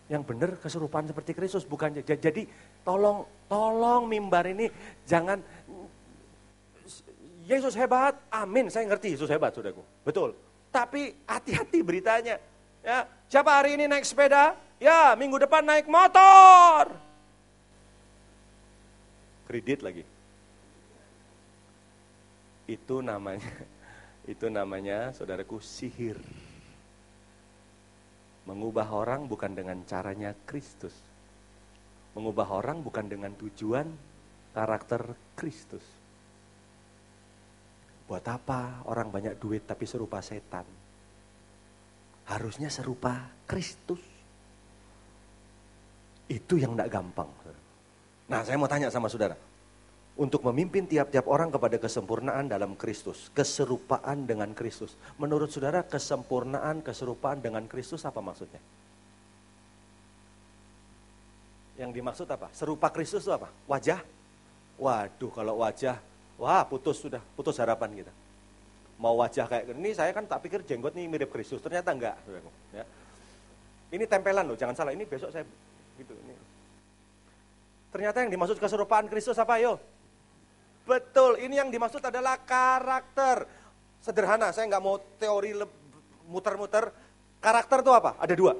Yang benar keserupaan seperti Kristus, bukan jadi tolong tolong mimbar ini jangan Yesus hebat, amin. Saya ngerti Yesus hebat, saudaraku. Betul. Tapi hati-hati beritanya. Ya, siapa hari ini naik sepeda? Ya, minggu depan naik motor. Kredit lagi. Itu namanya itu namanya saudaraku sihir. Mengubah orang bukan dengan caranya Kristus. Mengubah orang bukan dengan tujuan karakter Kristus. Buat apa orang banyak duit tapi serupa setan? Harusnya serupa Kristus. Itu yang tidak gampang. Nah saya mau tanya sama saudara, untuk memimpin tiap-tiap orang kepada kesempurnaan dalam Kristus, keserupaan dengan Kristus. Menurut saudara, kesempurnaan, keserupaan dengan Kristus apa maksudnya? Yang dimaksud apa? Serupa Kristus itu apa? Wajah? Waduh, kalau wajah, wah putus sudah, putus harapan kita. Mau wajah kayak ini, saya kan tak pikir jenggot nih mirip Kristus, ternyata enggak. Ya. Ini tempelan loh, jangan salah, ini besok saya gitu. Ini. Ternyata yang dimaksud keserupaan Kristus apa yo? Betul, ini yang dimaksud adalah karakter. Sederhana, saya nggak mau teori muter-muter. Karakter itu apa? Ada dua.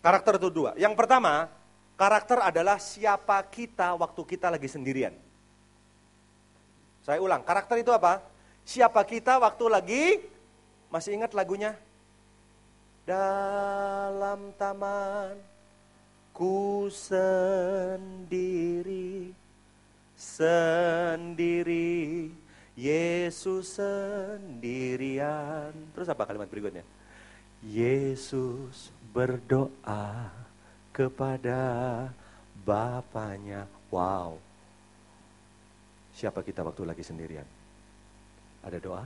Karakter itu dua. Yang pertama, karakter adalah siapa kita waktu kita lagi sendirian. Saya ulang, karakter itu apa? Siapa kita waktu lagi, masih ingat lagunya? Dalam taman ku sendiri sendiri, Yesus sendirian. Terus apa kalimat berikutnya? Yesus berdoa kepada Bapaknya. Wow. Siapa kita waktu lagi sendirian? Ada doa?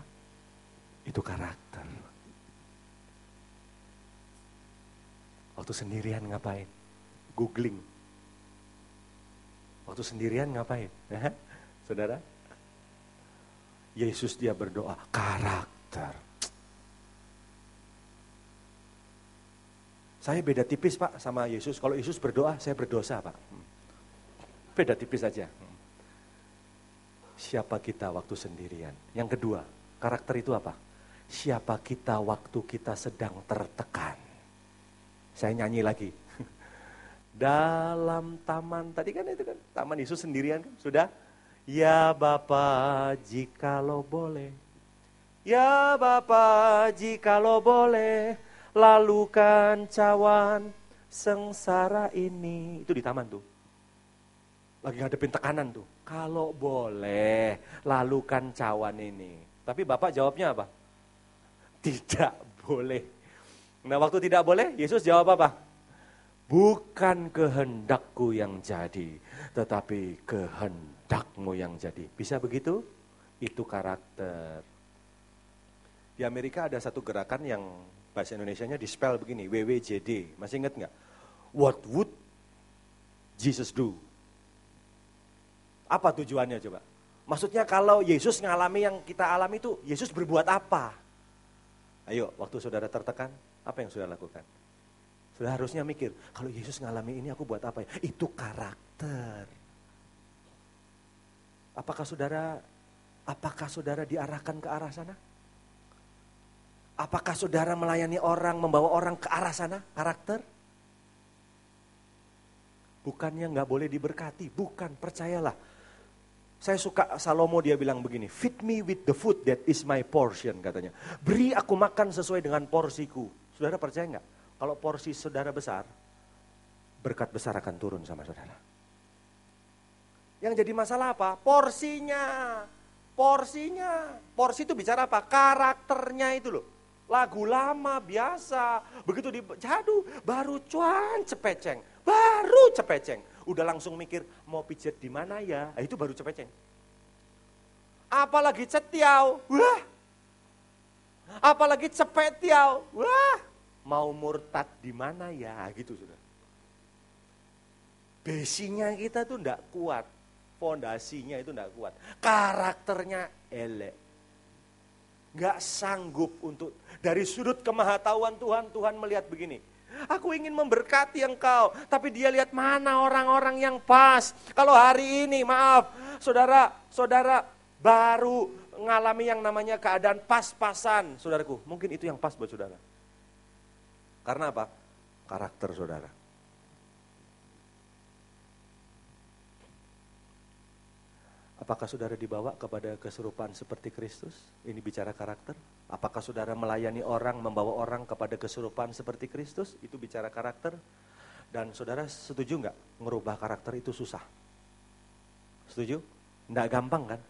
Itu karakter. Waktu sendirian ngapain? Googling Waktu sendirian ngapain? Saudara? Yesus dia berdoa, karakter. Saya beda tipis pak sama Yesus. Kalau Yesus berdoa, saya berdosa pak. Hmm. Beda tipis saja. Hmm. Siapa kita waktu sendirian? Yang kedua, karakter itu apa? Siapa kita waktu kita sedang tertekan? Saya nyanyi lagi, dalam taman. Tadi kan itu kan taman Yesus sendirian kan sudah. Ya Bapa, jikalau boleh. Ya Bapa, jikalau boleh, lalukan cawan sengsara ini. Itu di taman tuh. Lagi ngadepin tekanan tuh. Kalau boleh, lalukan cawan ini. Tapi Bapak jawabnya apa? Tidak boleh. Nah waktu tidak boleh, Yesus jawab apa? Bukan kehendakku yang jadi, tetapi kehendakmu yang jadi. Bisa begitu? Itu karakter. Di Amerika ada satu gerakan yang bahasa Indonesia-nya dispel begini, WWJD. Masih ingat nggak? What would Jesus do? Apa tujuannya coba? Maksudnya kalau Yesus ngalami yang kita alami itu, Yesus berbuat apa? Ayo, waktu saudara tertekan, apa yang saudara lakukan? Sudah harusnya mikir, kalau Yesus ngalami ini aku buat apa ya? Itu karakter. Apakah saudara apakah saudara diarahkan ke arah sana? Apakah saudara melayani orang, membawa orang ke arah sana? Karakter? Bukannya nggak boleh diberkati, bukan, percayalah. Saya suka Salomo dia bilang begini, feed me with the food that is my portion katanya. Beri aku makan sesuai dengan porsiku. Saudara percaya nggak? Kalau porsi saudara besar, berkat besar akan turun sama saudara. Yang jadi masalah apa? Porsinya. Porsinya. Porsi itu bicara apa? Karakternya itu loh. Lagu lama biasa. Begitu di jadu baru cuan cepeceng. Baru cepeceng. Udah langsung mikir mau pijet di mana ya? Nah, itu baru cepeceng. Apalagi cetiau. Wah. Apalagi cepetiau. Wah mau murtad di mana ya gitu sudah. Besinya kita tuh ndak kuat, fondasinya itu ndak kuat, karakternya elek. nggak sanggup untuk dari sudut kemahatauan Tuhan, Tuhan melihat begini. Aku ingin memberkati engkau, tapi dia lihat mana orang-orang yang pas. Kalau hari ini, maaf, saudara, saudara baru ngalami yang namanya keadaan pas-pasan, saudaraku. Mungkin itu yang pas buat saudara. Karena apa? Karakter saudara. Apakah saudara dibawa kepada keserupaan seperti Kristus? Ini bicara karakter. Apakah saudara melayani orang, membawa orang kepada keserupaan seperti Kristus? Itu bicara karakter. Dan saudara setuju nggak? Ngerubah karakter itu susah. Setuju? Nggak gampang kan?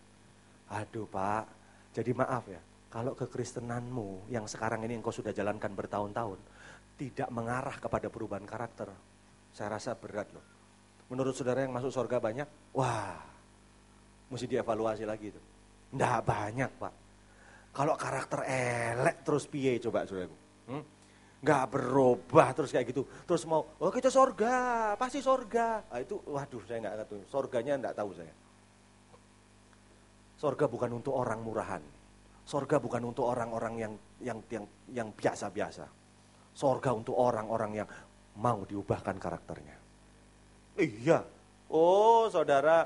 Aduh pak, jadi maaf ya. Kalau kekristenanmu yang sekarang ini engkau sudah jalankan bertahun-tahun, tidak mengarah kepada perubahan karakter, saya rasa berat loh. Menurut saudara yang masuk surga banyak, wah, mesti dievaluasi lagi itu. Nggak banyak pak. Kalau karakter elek terus piye coba saudaraku. Hmm? Nggak berubah terus kayak gitu. Terus mau, oh kita sorga, pasti sorga. Nah, itu waduh saya nggak tahu, sorganya nggak tahu saya. Sorga bukan untuk orang murahan. Sorga bukan untuk orang-orang yang yang yang biasa-biasa. Sorga untuk orang-orang yang mau diubahkan karakternya. Iya. Oh saudara,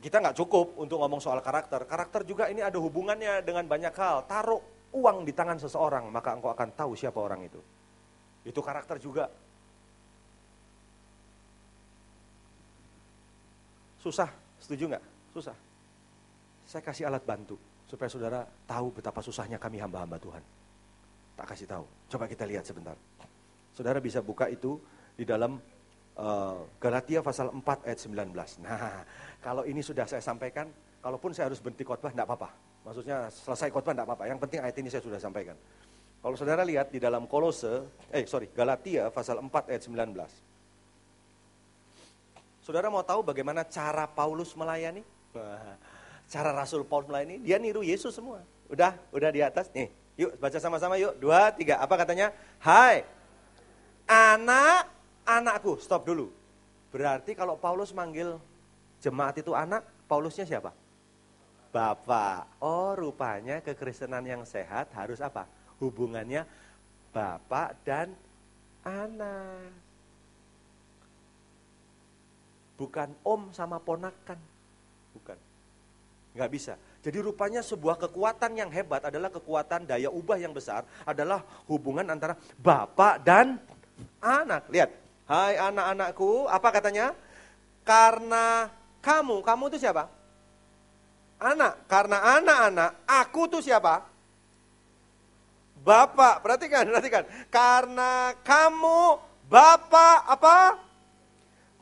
kita nggak cukup untuk ngomong soal karakter. Karakter juga ini ada hubungannya dengan banyak hal. Taruh uang di tangan seseorang, maka engkau akan tahu siapa orang itu. Itu karakter juga. Susah, setuju nggak? Susah. Saya kasih alat bantu supaya saudara tahu betapa susahnya kami hamba-hamba Tuhan tak kasih tahu. Coba kita lihat sebentar. Saudara bisa buka itu di dalam uh, Galatia pasal 4 ayat 19. Nah, kalau ini sudah saya sampaikan, kalaupun saya harus berhenti khotbah tidak apa-apa. Maksudnya selesai khotbah tidak apa-apa. Yang penting ayat ini saya sudah sampaikan. Kalau saudara lihat di dalam Kolose, eh sorry, Galatia pasal 4 ayat 19. Saudara mau tahu bagaimana cara Paulus melayani? Cara Rasul Paulus melayani? Dia niru Yesus semua. Udah, udah di atas nih Yuk baca sama-sama yuk. Dua, tiga. Apa katanya? Hai, anak, anakku. Stop dulu. Berarti kalau Paulus manggil jemaat itu anak, Paulusnya siapa? Bapak. Oh rupanya kekristenan yang sehat harus apa? Hubungannya Bapak dan anak. Bukan om sama ponakan. Bukan. Gak bisa. Jadi rupanya sebuah kekuatan yang hebat adalah kekuatan daya ubah yang besar adalah hubungan antara bapak dan anak. Lihat, hai anak-anakku, apa katanya? Karena kamu, kamu itu siapa? Anak, karena anak-anak, aku itu siapa? Bapak, perhatikan, perhatikan. Karena kamu bapak apa?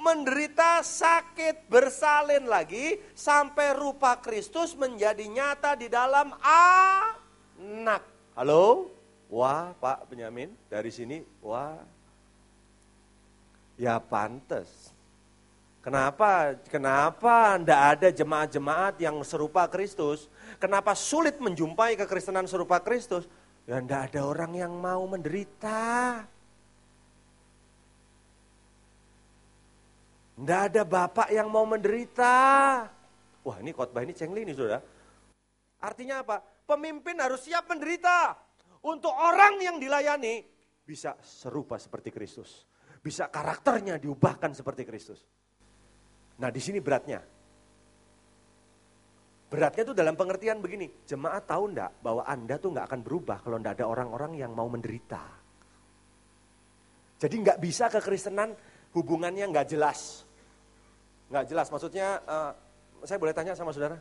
menderita sakit bersalin lagi sampai rupa Kristus menjadi nyata di dalam anak. Halo? Wah, Pak Benyamin dari sini. Wah. Ya pantas Kenapa? Kenapa ndak ada jemaat-jemaat yang serupa Kristus? Kenapa sulit menjumpai kekristenan serupa Kristus? Ya ndak ada orang yang mau menderita. Tidak ada bapak yang mau menderita. Wah ini khotbah ini cengli nih saudara. Artinya apa? Pemimpin harus siap menderita. Untuk orang yang dilayani bisa serupa seperti Kristus. Bisa karakternya diubahkan seperti Kristus. Nah di sini beratnya. Beratnya itu dalam pengertian begini, jemaat tahu enggak bahwa Anda tuh nggak akan berubah kalau enggak ada orang-orang yang mau menderita. Jadi nggak bisa kekristenan hubungannya nggak jelas nggak jelas. Maksudnya uh, saya boleh tanya sama saudara,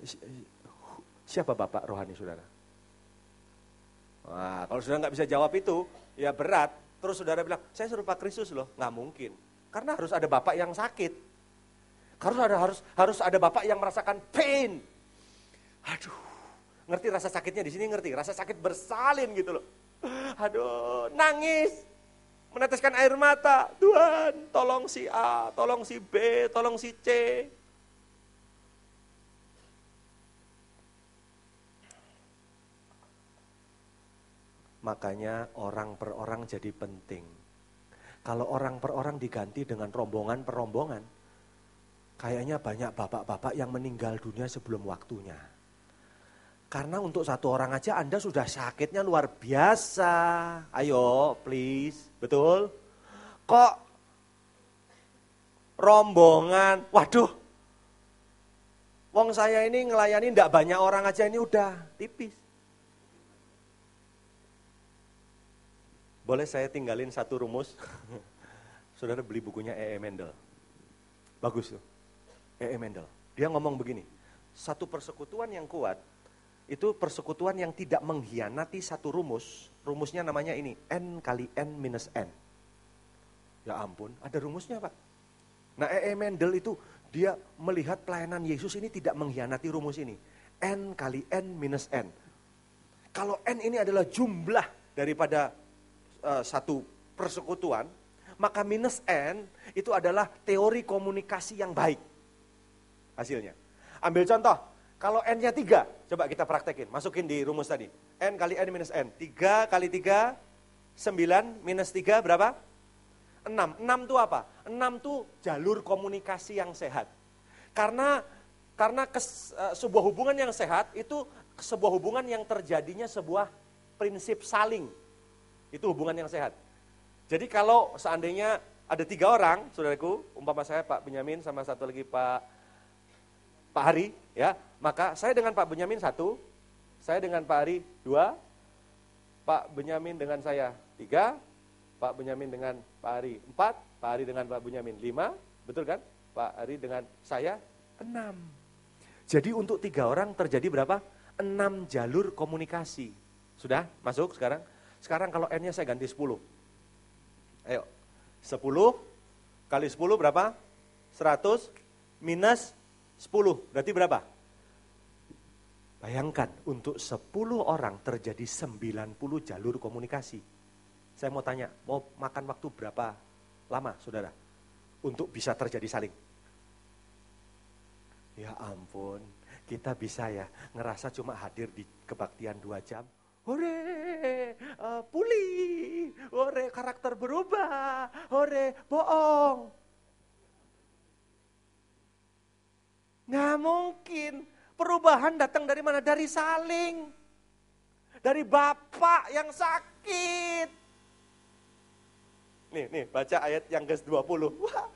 eh, siapa bapak rohani saudara? Nah, kalau saudara nggak bisa jawab itu, ya berat. Terus saudara bilang, saya serupa Kristus loh, nggak mungkin. Karena harus ada bapak yang sakit. Harus ada harus harus ada bapak yang merasakan pain. Aduh, ngerti rasa sakitnya di sini ngerti, rasa sakit bersalin gitu loh. Aduh, nangis meneteskan air mata. Tuhan, tolong si A, tolong si B, tolong si C. Makanya orang per orang jadi penting. Kalau orang per orang diganti dengan rombongan per rombongan, kayaknya banyak bapak-bapak yang meninggal dunia sebelum waktunya. Karena untuk satu orang aja Anda sudah sakitnya luar biasa. Ayo, please. Betul? Kok rombongan, waduh, wong saya ini ngelayani ndak banyak orang aja ini udah tipis. Boleh saya tinggalin satu rumus? Saudara beli bukunya E.E. E Mendel. Bagus tuh. E.E. E Mendel. Dia ngomong begini, satu persekutuan yang kuat itu persekutuan yang tidak mengkhianati satu rumus. Rumusnya namanya ini, N kali N minus N. Ya ampun, ada rumusnya Pak. Nah E.E. E Mendel itu dia melihat pelayanan Yesus ini tidak mengkhianati rumus ini. N kali N minus N. Kalau N ini adalah jumlah daripada uh, satu persekutuan, maka minus N itu adalah teori komunikasi yang baik hasilnya. Ambil contoh, kalau N-nya 3, coba kita praktekin, masukin di rumus tadi. N kali N minus N, 3 kali 3, 9 minus 3 berapa? 6. 6 itu apa? 6 itu jalur komunikasi yang sehat. Karena karena kes, e, sebuah hubungan yang sehat itu sebuah hubungan yang terjadinya sebuah prinsip saling. Itu hubungan yang sehat. Jadi kalau seandainya ada tiga orang, saudaraku, umpama saya Pak Benyamin sama satu lagi Pak Pak Hari, Ya, maka saya dengan Pak Benyamin satu, saya dengan Pak Ari dua, Pak Benyamin dengan saya tiga, Pak Benyamin dengan Pak Ari empat, Pak Ari dengan Pak Benyamin lima, betul kan? Pak Ari dengan saya enam. Jadi untuk tiga orang terjadi berapa? Enam jalur komunikasi. Sudah masuk sekarang? Sekarang kalau N-nya saya ganti sepuluh. Ayo, sepuluh kali sepuluh berapa? Seratus minus 10, berarti berapa? Bayangkan untuk 10 orang terjadi 90 jalur komunikasi. Saya mau tanya, mau makan waktu berapa lama saudara? Untuk bisa terjadi saling. Ya ampun, kita bisa ya ngerasa cuma hadir di kebaktian dua jam. Hore, uh, pulih, hore karakter berubah, hore bohong. Nggak mungkin. Perubahan datang dari mana? Dari saling. Dari bapak yang sakit. Nih, nih, baca ayat yang ke 20. Wah,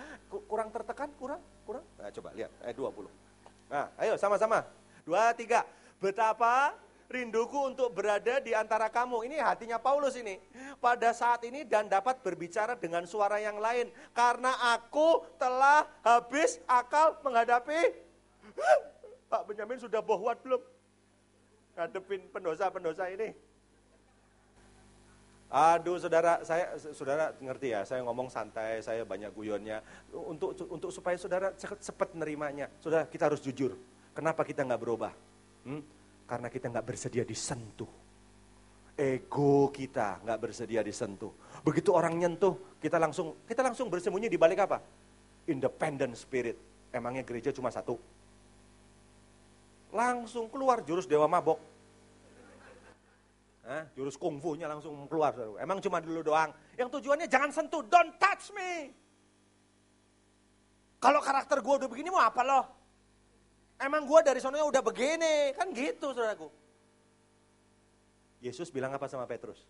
kurang tertekan, kurang, kurang. Nah, coba lihat, eh, ayat 20. Nah, ayo sama-sama. Dua, tiga. Betapa rinduku untuk berada di antara kamu. Ini hatinya Paulus ini. Pada saat ini dan dapat berbicara dengan suara yang lain. Karena aku telah habis akal menghadapi Pak Benyamin sudah bohwat belum? Ngadepin pendosa-pendosa ini. Aduh, saudara, saya saudara ngerti ya, saya ngomong santai, saya banyak guyonnya. Untuk untuk supaya saudara cepat nerimanya, saudara kita harus jujur. Kenapa kita nggak berubah? Hmm? Karena kita nggak bersedia disentuh. Ego kita nggak bersedia disentuh. Begitu orang nyentuh, kita langsung kita langsung bersembunyi di balik apa? Independent spirit. Emangnya gereja cuma satu? langsung keluar jurus dewa mabok. Hah? Jurus kungfunya langsung keluar. Emang cuma dulu doang. Yang tujuannya jangan sentuh, don't touch me. Kalau karakter gue udah begini mau apa loh? Emang gue dari sononya udah begini, kan gitu saudaraku. Yesus bilang apa sama Petrus?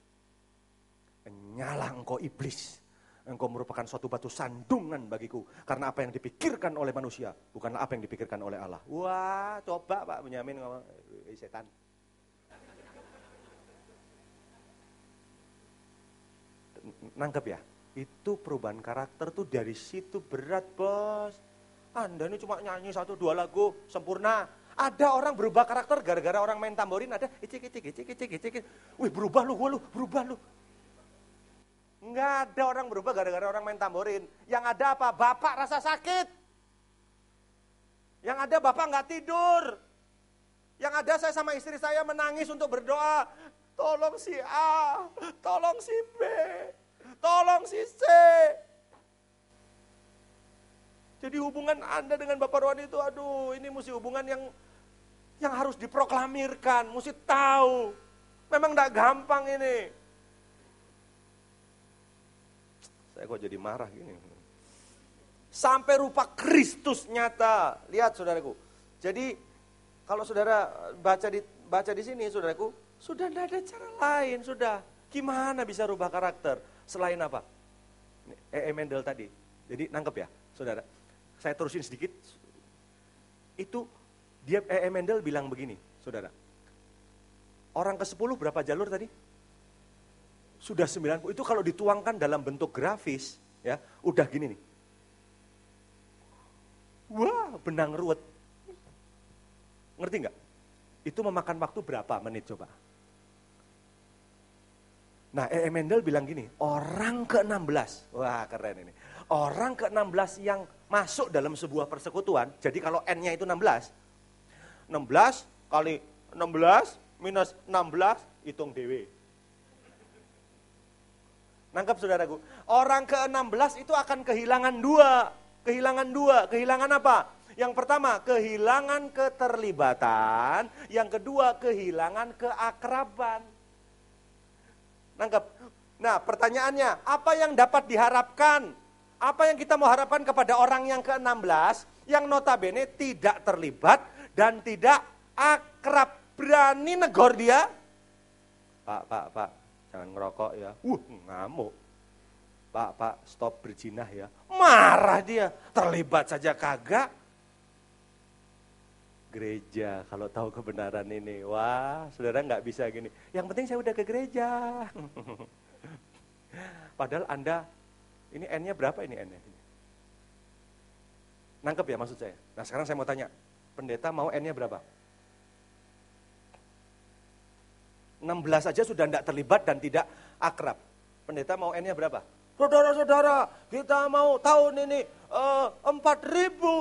Nyala engkau iblis engkau merupakan suatu batu sandungan bagiku. Karena apa yang dipikirkan oleh manusia, bukanlah apa yang dipikirkan oleh Allah. Wah, coba Pak Benyamin ngomong, eh, setan. Nangkep ya? Itu perubahan karakter tuh dari situ berat, bos. Anda ini cuma nyanyi satu dua lagu, sempurna. Ada orang berubah karakter gara-gara orang main tamborin ada icik icik icik icik icik. Wih berubah lu, gua lu, berubah lu. Enggak ada orang berubah gara-gara orang main tamborin. Yang ada apa? Bapak rasa sakit. Yang ada bapak nggak tidur. Yang ada saya sama istri saya menangis untuk berdoa. Tolong si A, tolong si B, tolong si C. Jadi hubungan Anda dengan Bapak Rohani itu, aduh ini mesti hubungan yang yang harus diproklamirkan, mesti tahu. Memang tidak gampang ini. Saya kok jadi marah gini. Sampai rupa Kristus nyata. Lihat saudaraku. Jadi kalau saudara baca di baca di sini saudaraku, sudah tidak ada cara lain sudah. Gimana bisa rubah karakter selain apa? E. Mendel tadi. Jadi nangkep ya, saudara. Saya terusin sedikit. Itu dia E. Mendel bilang begini, saudara. Orang ke-10 berapa jalur tadi? sudah 90 itu kalau dituangkan dalam bentuk grafis ya udah gini nih. Wah, benang ruwet. Ngerti nggak? Itu memakan waktu berapa menit coba? Nah, E. e Mendel bilang gini, orang ke-16, wah keren ini. Orang ke-16 yang masuk dalam sebuah persekutuan, jadi kalau N-nya itu 16, 16 kali 16 minus 16, hitung Dewi. Nangkep saudaraku. Orang ke-16 itu akan kehilangan dua. Kehilangan dua. Kehilangan apa? Yang pertama, kehilangan keterlibatan. Yang kedua, kehilangan keakraban. Nangkep. Nah, pertanyaannya, apa yang dapat diharapkan? Apa yang kita mau harapkan kepada orang yang ke-16 yang notabene tidak terlibat dan tidak akrab? Berani negor dia? Pak, pak, pak jangan ngerokok ya. uh ngamuk. Pak, pak, stop berjinah ya. Marah dia, terlibat saja kagak. Gereja, kalau tahu kebenaran ini, wah saudara nggak bisa gini. Yang penting saya udah ke gereja. Padahal Anda, ini N-nya berapa ini N-nya? Nangkep ya maksud saya? Nah sekarang saya mau tanya, pendeta mau N-nya berapa? 16 saja sudah tidak terlibat dan tidak akrab. Pendeta mau N-nya berapa? Saudara-saudara, kita mau tahun ini eh, empat uh, ribu.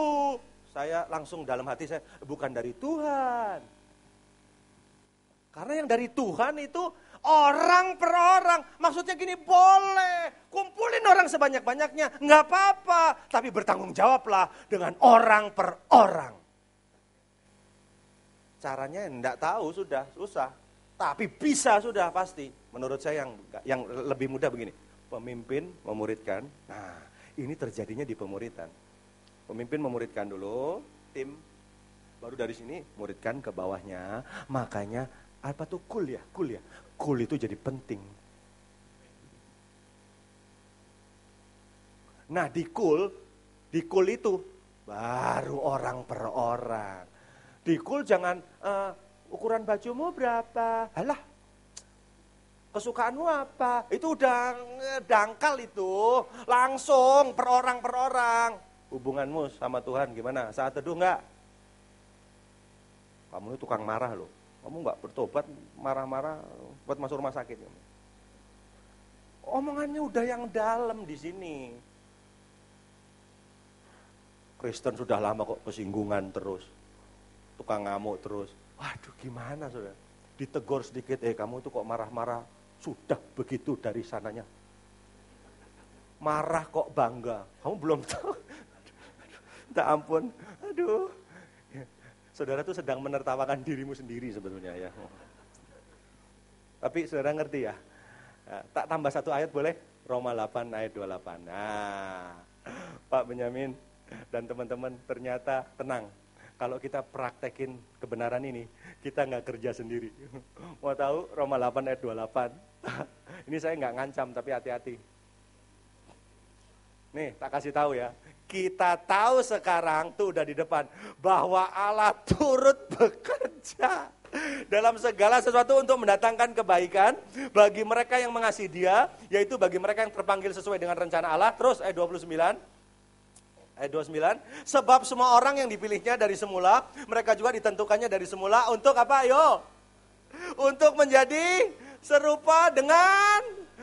Saya langsung dalam hati saya, bukan dari Tuhan. Karena yang dari Tuhan itu orang per orang. Maksudnya gini, boleh. Kumpulin orang sebanyak-banyaknya, nggak apa-apa. Tapi bertanggung jawablah dengan orang per orang. Caranya enggak tahu sudah, susah. Tapi bisa sudah pasti. Menurut saya yang yang lebih mudah begini. Pemimpin memuridkan. Nah, ini terjadinya di pemuritan. Pemimpin memuridkan dulu, tim baru dari sini muridkan ke bawahnya. Makanya apa tuh kuliah, ya? kuliah. Ya? Kul itu jadi penting. Nah, di kul, di kul itu baru orang per orang. Di kul jangan uh, ukuran bajumu berapa? Alah, kesukaanmu apa? Itu udah dangkal itu, langsung per orang per orang. Hubunganmu sama Tuhan gimana? Saat teduh enggak? Kamu ini tukang marah loh. Kamu enggak bertobat, marah-marah buat masuk rumah sakit. Omongannya udah yang dalam di sini. Kristen sudah lama kok kesinggungan terus. Tukang ngamuk terus Waduh gimana saudara? Ditegur sedikit, eh kamu itu kok marah-marah? Sudah begitu dari sananya. Marah kok bangga? Kamu belum tahu? Tak ampun, aduh. Ya, saudara tuh sedang menertawakan dirimu sendiri sebetulnya ya. Tapi saudara ngerti ya? ya tak tambah satu ayat boleh? Roma 8 ayat 28. Nah, Pak Benyamin dan teman-teman ternyata tenang kalau kita praktekin kebenaran ini, kita nggak kerja sendiri. Mau tahu Roma 8 ayat 28. ini saya nggak ngancam tapi hati-hati. Nih, tak kasih tahu ya. Kita tahu sekarang tuh udah di depan bahwa Allah turut bekerja dalam segala sesuatu untuk mendatangkan kebaikan bagi mereka yang mengasihi Dia, yaitu bagi mereka yang terpanggil sesuai dengan rencana Allah. Terus ayat 29, Eh, ayat 29. Sebab semua orang yang dipilihnya dari semula, mereka juga ditentukannya dari semula untuk apa? Ayo. Untuk menjadi serupa dengan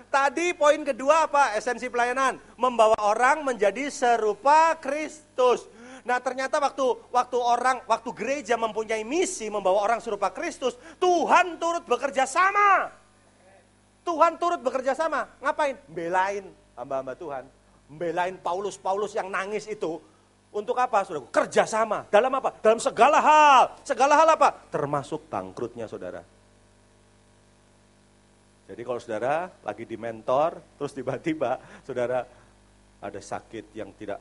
tadi poin kedua apa? Esensi pelayanan, membawa orang menjadi serupa Kristus. Nah ternyata waktu waktu orang waktu gereja mempunyai misi membawa orang serupa Kristus, Tuhan turut bekerja sama. Tuhan turut bekerja sama. Ngapain? Belain hamba-hamba Tuhan Membelain Paulus, Paulus yang nangis itu untuk apa, saudara? Kerjasama. Dalam apa? Dalam segala hal. Segala hal apa? Termasuk bangkrutnya, saudara. Jadi kalau saudara lagi di mentor, terus tiba-tiba saudara ada sakit yang tidak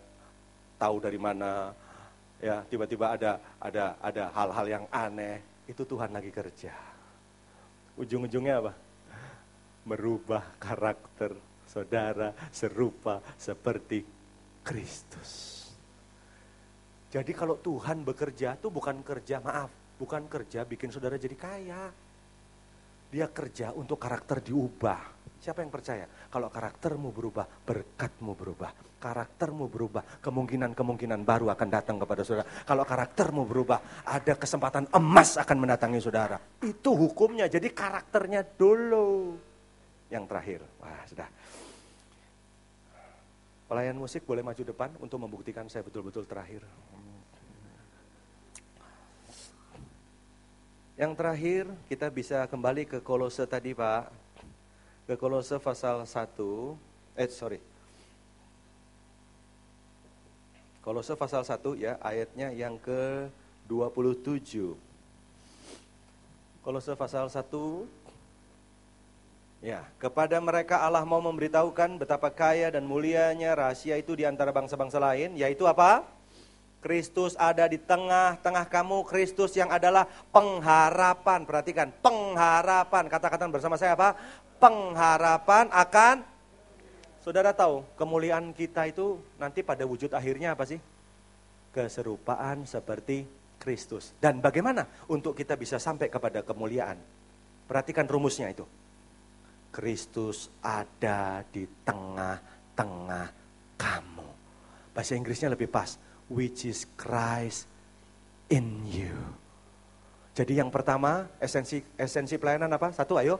tahu dari mana, ya tiba-tiba ada ada ada hal-hal yang aneh, itu Tuhan lagi kerja. Ujung-ujungnya apa? Merubah karakter saudara serupa seperti Kristus. Jadi kalau Tuhan bekerja itu bukan kerja, maaf, bukan kerja bikin saudara jadi kaya. Dia kerja untuk karakter diubah. Siapa yang percaya? Kalau karaktermu berubah, berkatmu berubah. Karaktermu berubah, kemungkinan-kemungkinan baru akan datang kepada saudara. Kalau karaktermu berubah, ada kesempatan emas akan mendatangi saudara. Itu hukumnya, jadi karakternya dulu. Yang terakhir, wah sudah. Pelayan musik boleh maju depan untuk membuktikan saya betul-betul terakhir. Yang terakhir, kita bisa kembali ke kolose tadi Pak. Ke kolose pasal 1, eh sorry. Kolose pasal 1 ya, ayatnya yang ke 27. Kolose pasal 1 Ya, kepada mereka Allah mau memberitahukan betapa kaya dan mulianya rahasia itu di antara bangsa-bangsa lain, yaitu apa? Kristus ada di tengah-tengah kamu, Kristus yang adalah pengharapan. Perhatikan, pengharapan. Kata-kata bersama saya apa? Pengharapan akan Saudara tahu, kemuliaan kita itu nanti pada wujud akhirnya apa sih? Keserupaan seperti Kristus. Dan bagaimana untuk kita bisa sampai kepada kemuliaan? Perhatikan rumusnya itu. Kristus ada di tengah-tengah kamu. Bahasa Inggrisnya lebih pas, which is Christ in you. Jadi yang pertama, esensi esensi pelayanan apa? Satu, ayo.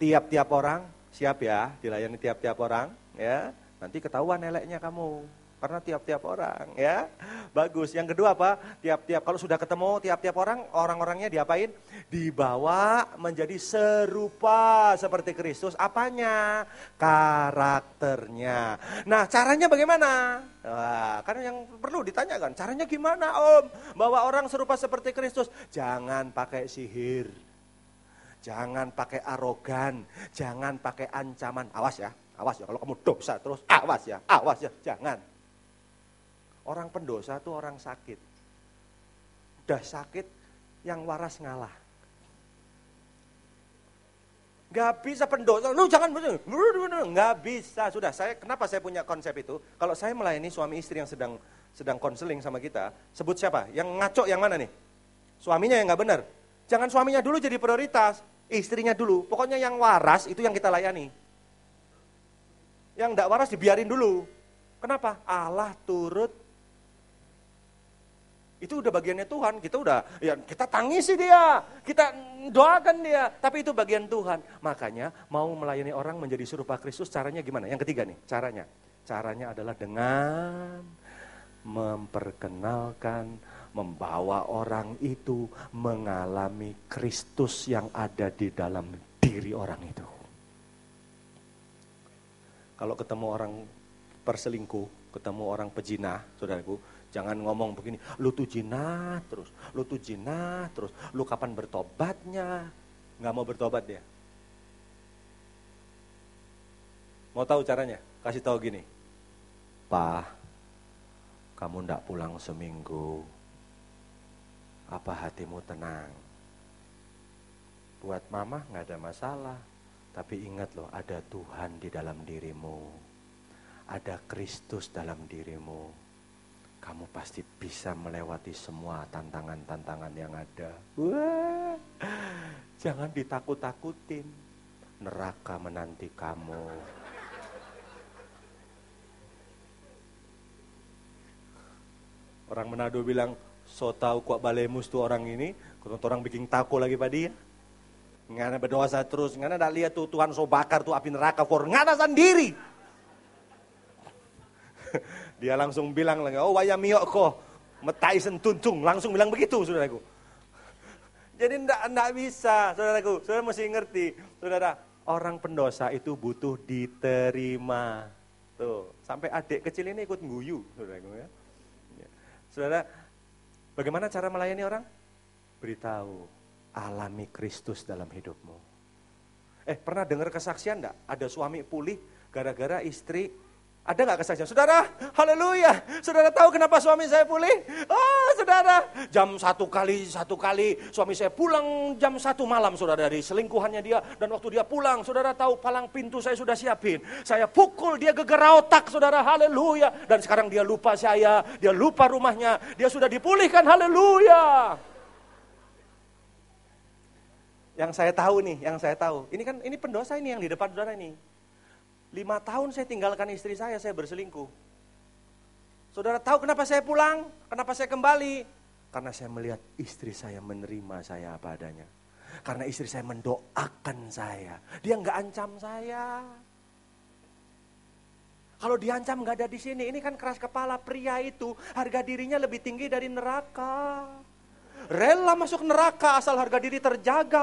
Tiap-tiap orang, siap ya, dilayani tiap-tiap orang, ya. Nanti ketahuan eleknya kamu. Karena tiap-tiap orang ya. Bagus. Yang kedua apa? Tiap-tiap kalau sudah ketemu tiap-tiap orang, orang-orangnya diapain? Dibawa menjadi serupa seperti Kristus. Apanya? Karakternya. Nah, caranya bagaimana? Wah, kan yang perlu ditanyakan, caranya gimana Om? Bawa orang serupa seperti Kristus. Jangan pakai sihir. Jangan pakai arogan, jangan pakai ancaman. Awas ya, awas ya kalau kamu dosa terus awas ya awas ya jangan Orang pendosa itu orang sakit. Udah sakit, yang waras ngalah. Gak bisa pendosa, lu jangan nggak bisa. Sudah, saya kenapa saya punya konsep itu? Kalau saya melayani suami istri yang sedang sedang konseling sama kita, sebut siapa? Yang ngaco yang mana nih? Suaminya yang nggak benar. Jangan suaminya dulu jadi prioritas, istrinya dulu. Pokoknya yang waras itu yang kita layani. Yang tidak waras dibiarin dulu. Kenapa? Allah turut itu udah bagiannya Tuhan. Kita udah ya kita tangisi dia, kita doakan dia, tapi itu bagian Tuhan. Makanya mau melayani orang menjadi serupa Kristus caranya gimana? Yang ketiga nih, caranya. Caranya adalah dengan memperkenalkan membawa orang itu mengalami Kristus yang ada di dalam diri orang itu. Kalau ketemu orang perselingkuh, ketemu orang pejina, saudaraku, Jangan ngomong begini, lu tuh jinah terus, lu tuh jinah terus, lu kapan bertobatnya? Nggak mau bertobat dia. Mau tahu caranya? Kasih tahu gini. Pak, kamu ndak pulang seminggu. Apa hatimu tenang? Buat mama nggak ada masalah. Tapi ingat loh, ada Tuhan di dalam dirimu. Ada Kristus dalam dirimu kamu pasti bisa melewati semua tantangan-tantangan yang ada. Wah, jangan ditakut-takutin. Neraka menanti kamu. Orang Manado bilang, so tau kuat balemus tuh orang ini, kalau orang bikin takut lagi pada dia. Ngana berdosa terus, nggak ada lihat tuh Tuhan so bakar tuh api neraka for ngana sendiri. Dia langsung bilang, oh waya kok metai sentuntung, langsung bilang begitu saudaraku. Jadi ndak ndak bisa, saudaraku. Saudara mesti ngerti, saudara. Orang pendosa itu butuh diterima. Tuh, sampai adik kecil ini ikut nguyu saudaraku ya. ya. Saudara, bagaimana cara melayani orang? Beritahu, alami Kristus dalam hidupmu. Eh, pernah dengar kesaksian enggak? Ada suami pulih gara-gara istri ada nggak kesaksian? Saudara, haleluya. Saudara tahu kenapa suami saya pulih? Oh, saudara. Jam satu kali, satu kali. Suami saya pulang jam satu malam, saudara. Dari selingkuhannya dia. Dan waktu dia pulang, saudara tahu palang pintu saya sudah siapin. Saya pukul dia gegera otak, saudara. Haleluya. Dan sekarang dia lupa saya. Dia lupa rumahnya. Dia sudah dipulihkan. Haleluya. Yang saya tahu nih, yang saya tahu. Ini kan, ini pendosa ini yang di depan saudara ini Lima tahun saya tinggalkan istri saya, saya berselingkuh. Saudara tahu kenapa saya pulang? Kenapa saya kembali? Karena saya melihat istri saya menerima saya apa adanya. Karena istri saya mendoakan saya. Dia nggak ancam saya. Kalau diancam nggak ada di sini. Ini kan keras kepala pria itu. Harga dirinya lebih tinggi dari neraka. Rela masuk neraka asal harga diri terjaga.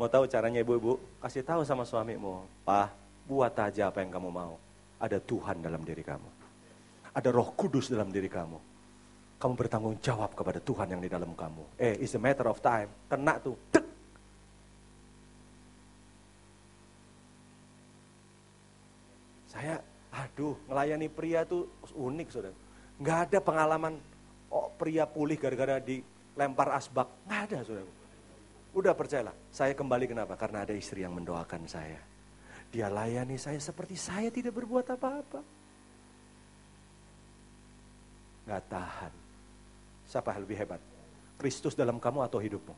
Mau tahu caranya ibu-ibu? Kasih tahu sama suamimu, Pak, buat aja apa yang kamu mau. Ada Tuhan dalam diri kamu. Ada roh kudus dalam diri kamu. Kamu bertanggung jawab kepada Tuhan yang di dalam kamu. Eh, it's a matter of time. Kena tuh. Tuk. Saya, aduh, ngelayani pria tuh unik, saudara. Nggak ada pengalaman, oh pria pulih gara-gara dilempar asbak. Nggak ada, saudara. Udah percayalah, saya kembali kenapa? Karena ada istri yang mendoakan saya. Dia layani saya seperti saya tidak berbuat apa-apa. Gak tahan. Siapa yang lebih hebat? Kristus dalam kamu atau hidupmu?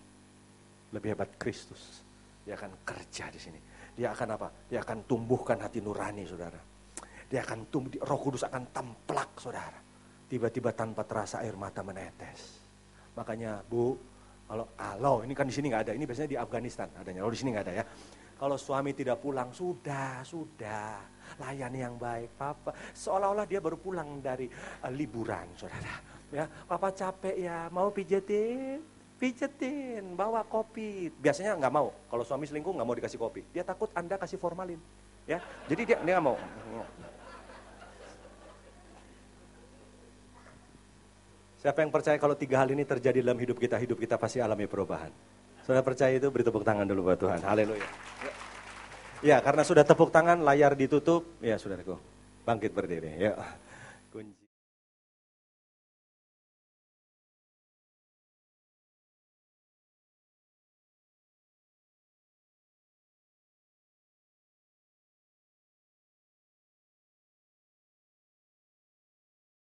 Lebih hebat Kristus. Dia akan kerja di sini. Dia akan apa? Dia akan tumbuhkan hati nurani, saudara. Dia akan tumbuh, roh kudus akan templak, saudara. Tiba-tiba tanpa terasa air mata menetes. Makanya, Bu, kalau kalau ini kan di sini nggak ada, ini biasanya di Afghanistan adanya. Kalau di sini nggak ada ya. Kalau suami tidak pulang, sudah, sudah, layani yang baik, papa. Seolah-olah dia baru pulang dari uh, liburan, saudara. Ya, papa capek ya, mau pijetin, pijetin, bawa kopi. Biasanya nggak mau. Kalau suami selingkuh nggak mau dikasih kopi. Dia takut anda kasih formalin. Ya, jadi dia dia nggak mau. Siapa yang percaya kalau tiga hal ini terjadi dalam hidup kita, hidup kita pasti alami perubahan. Sudah percaya itu beri tepuk tangan dulu buat Tuhan. Haleluya. Ya, karena sudah tepuk tangan, layar ditutup. Ya, saudaraku, bangkit berdiri. Yuk. Ya.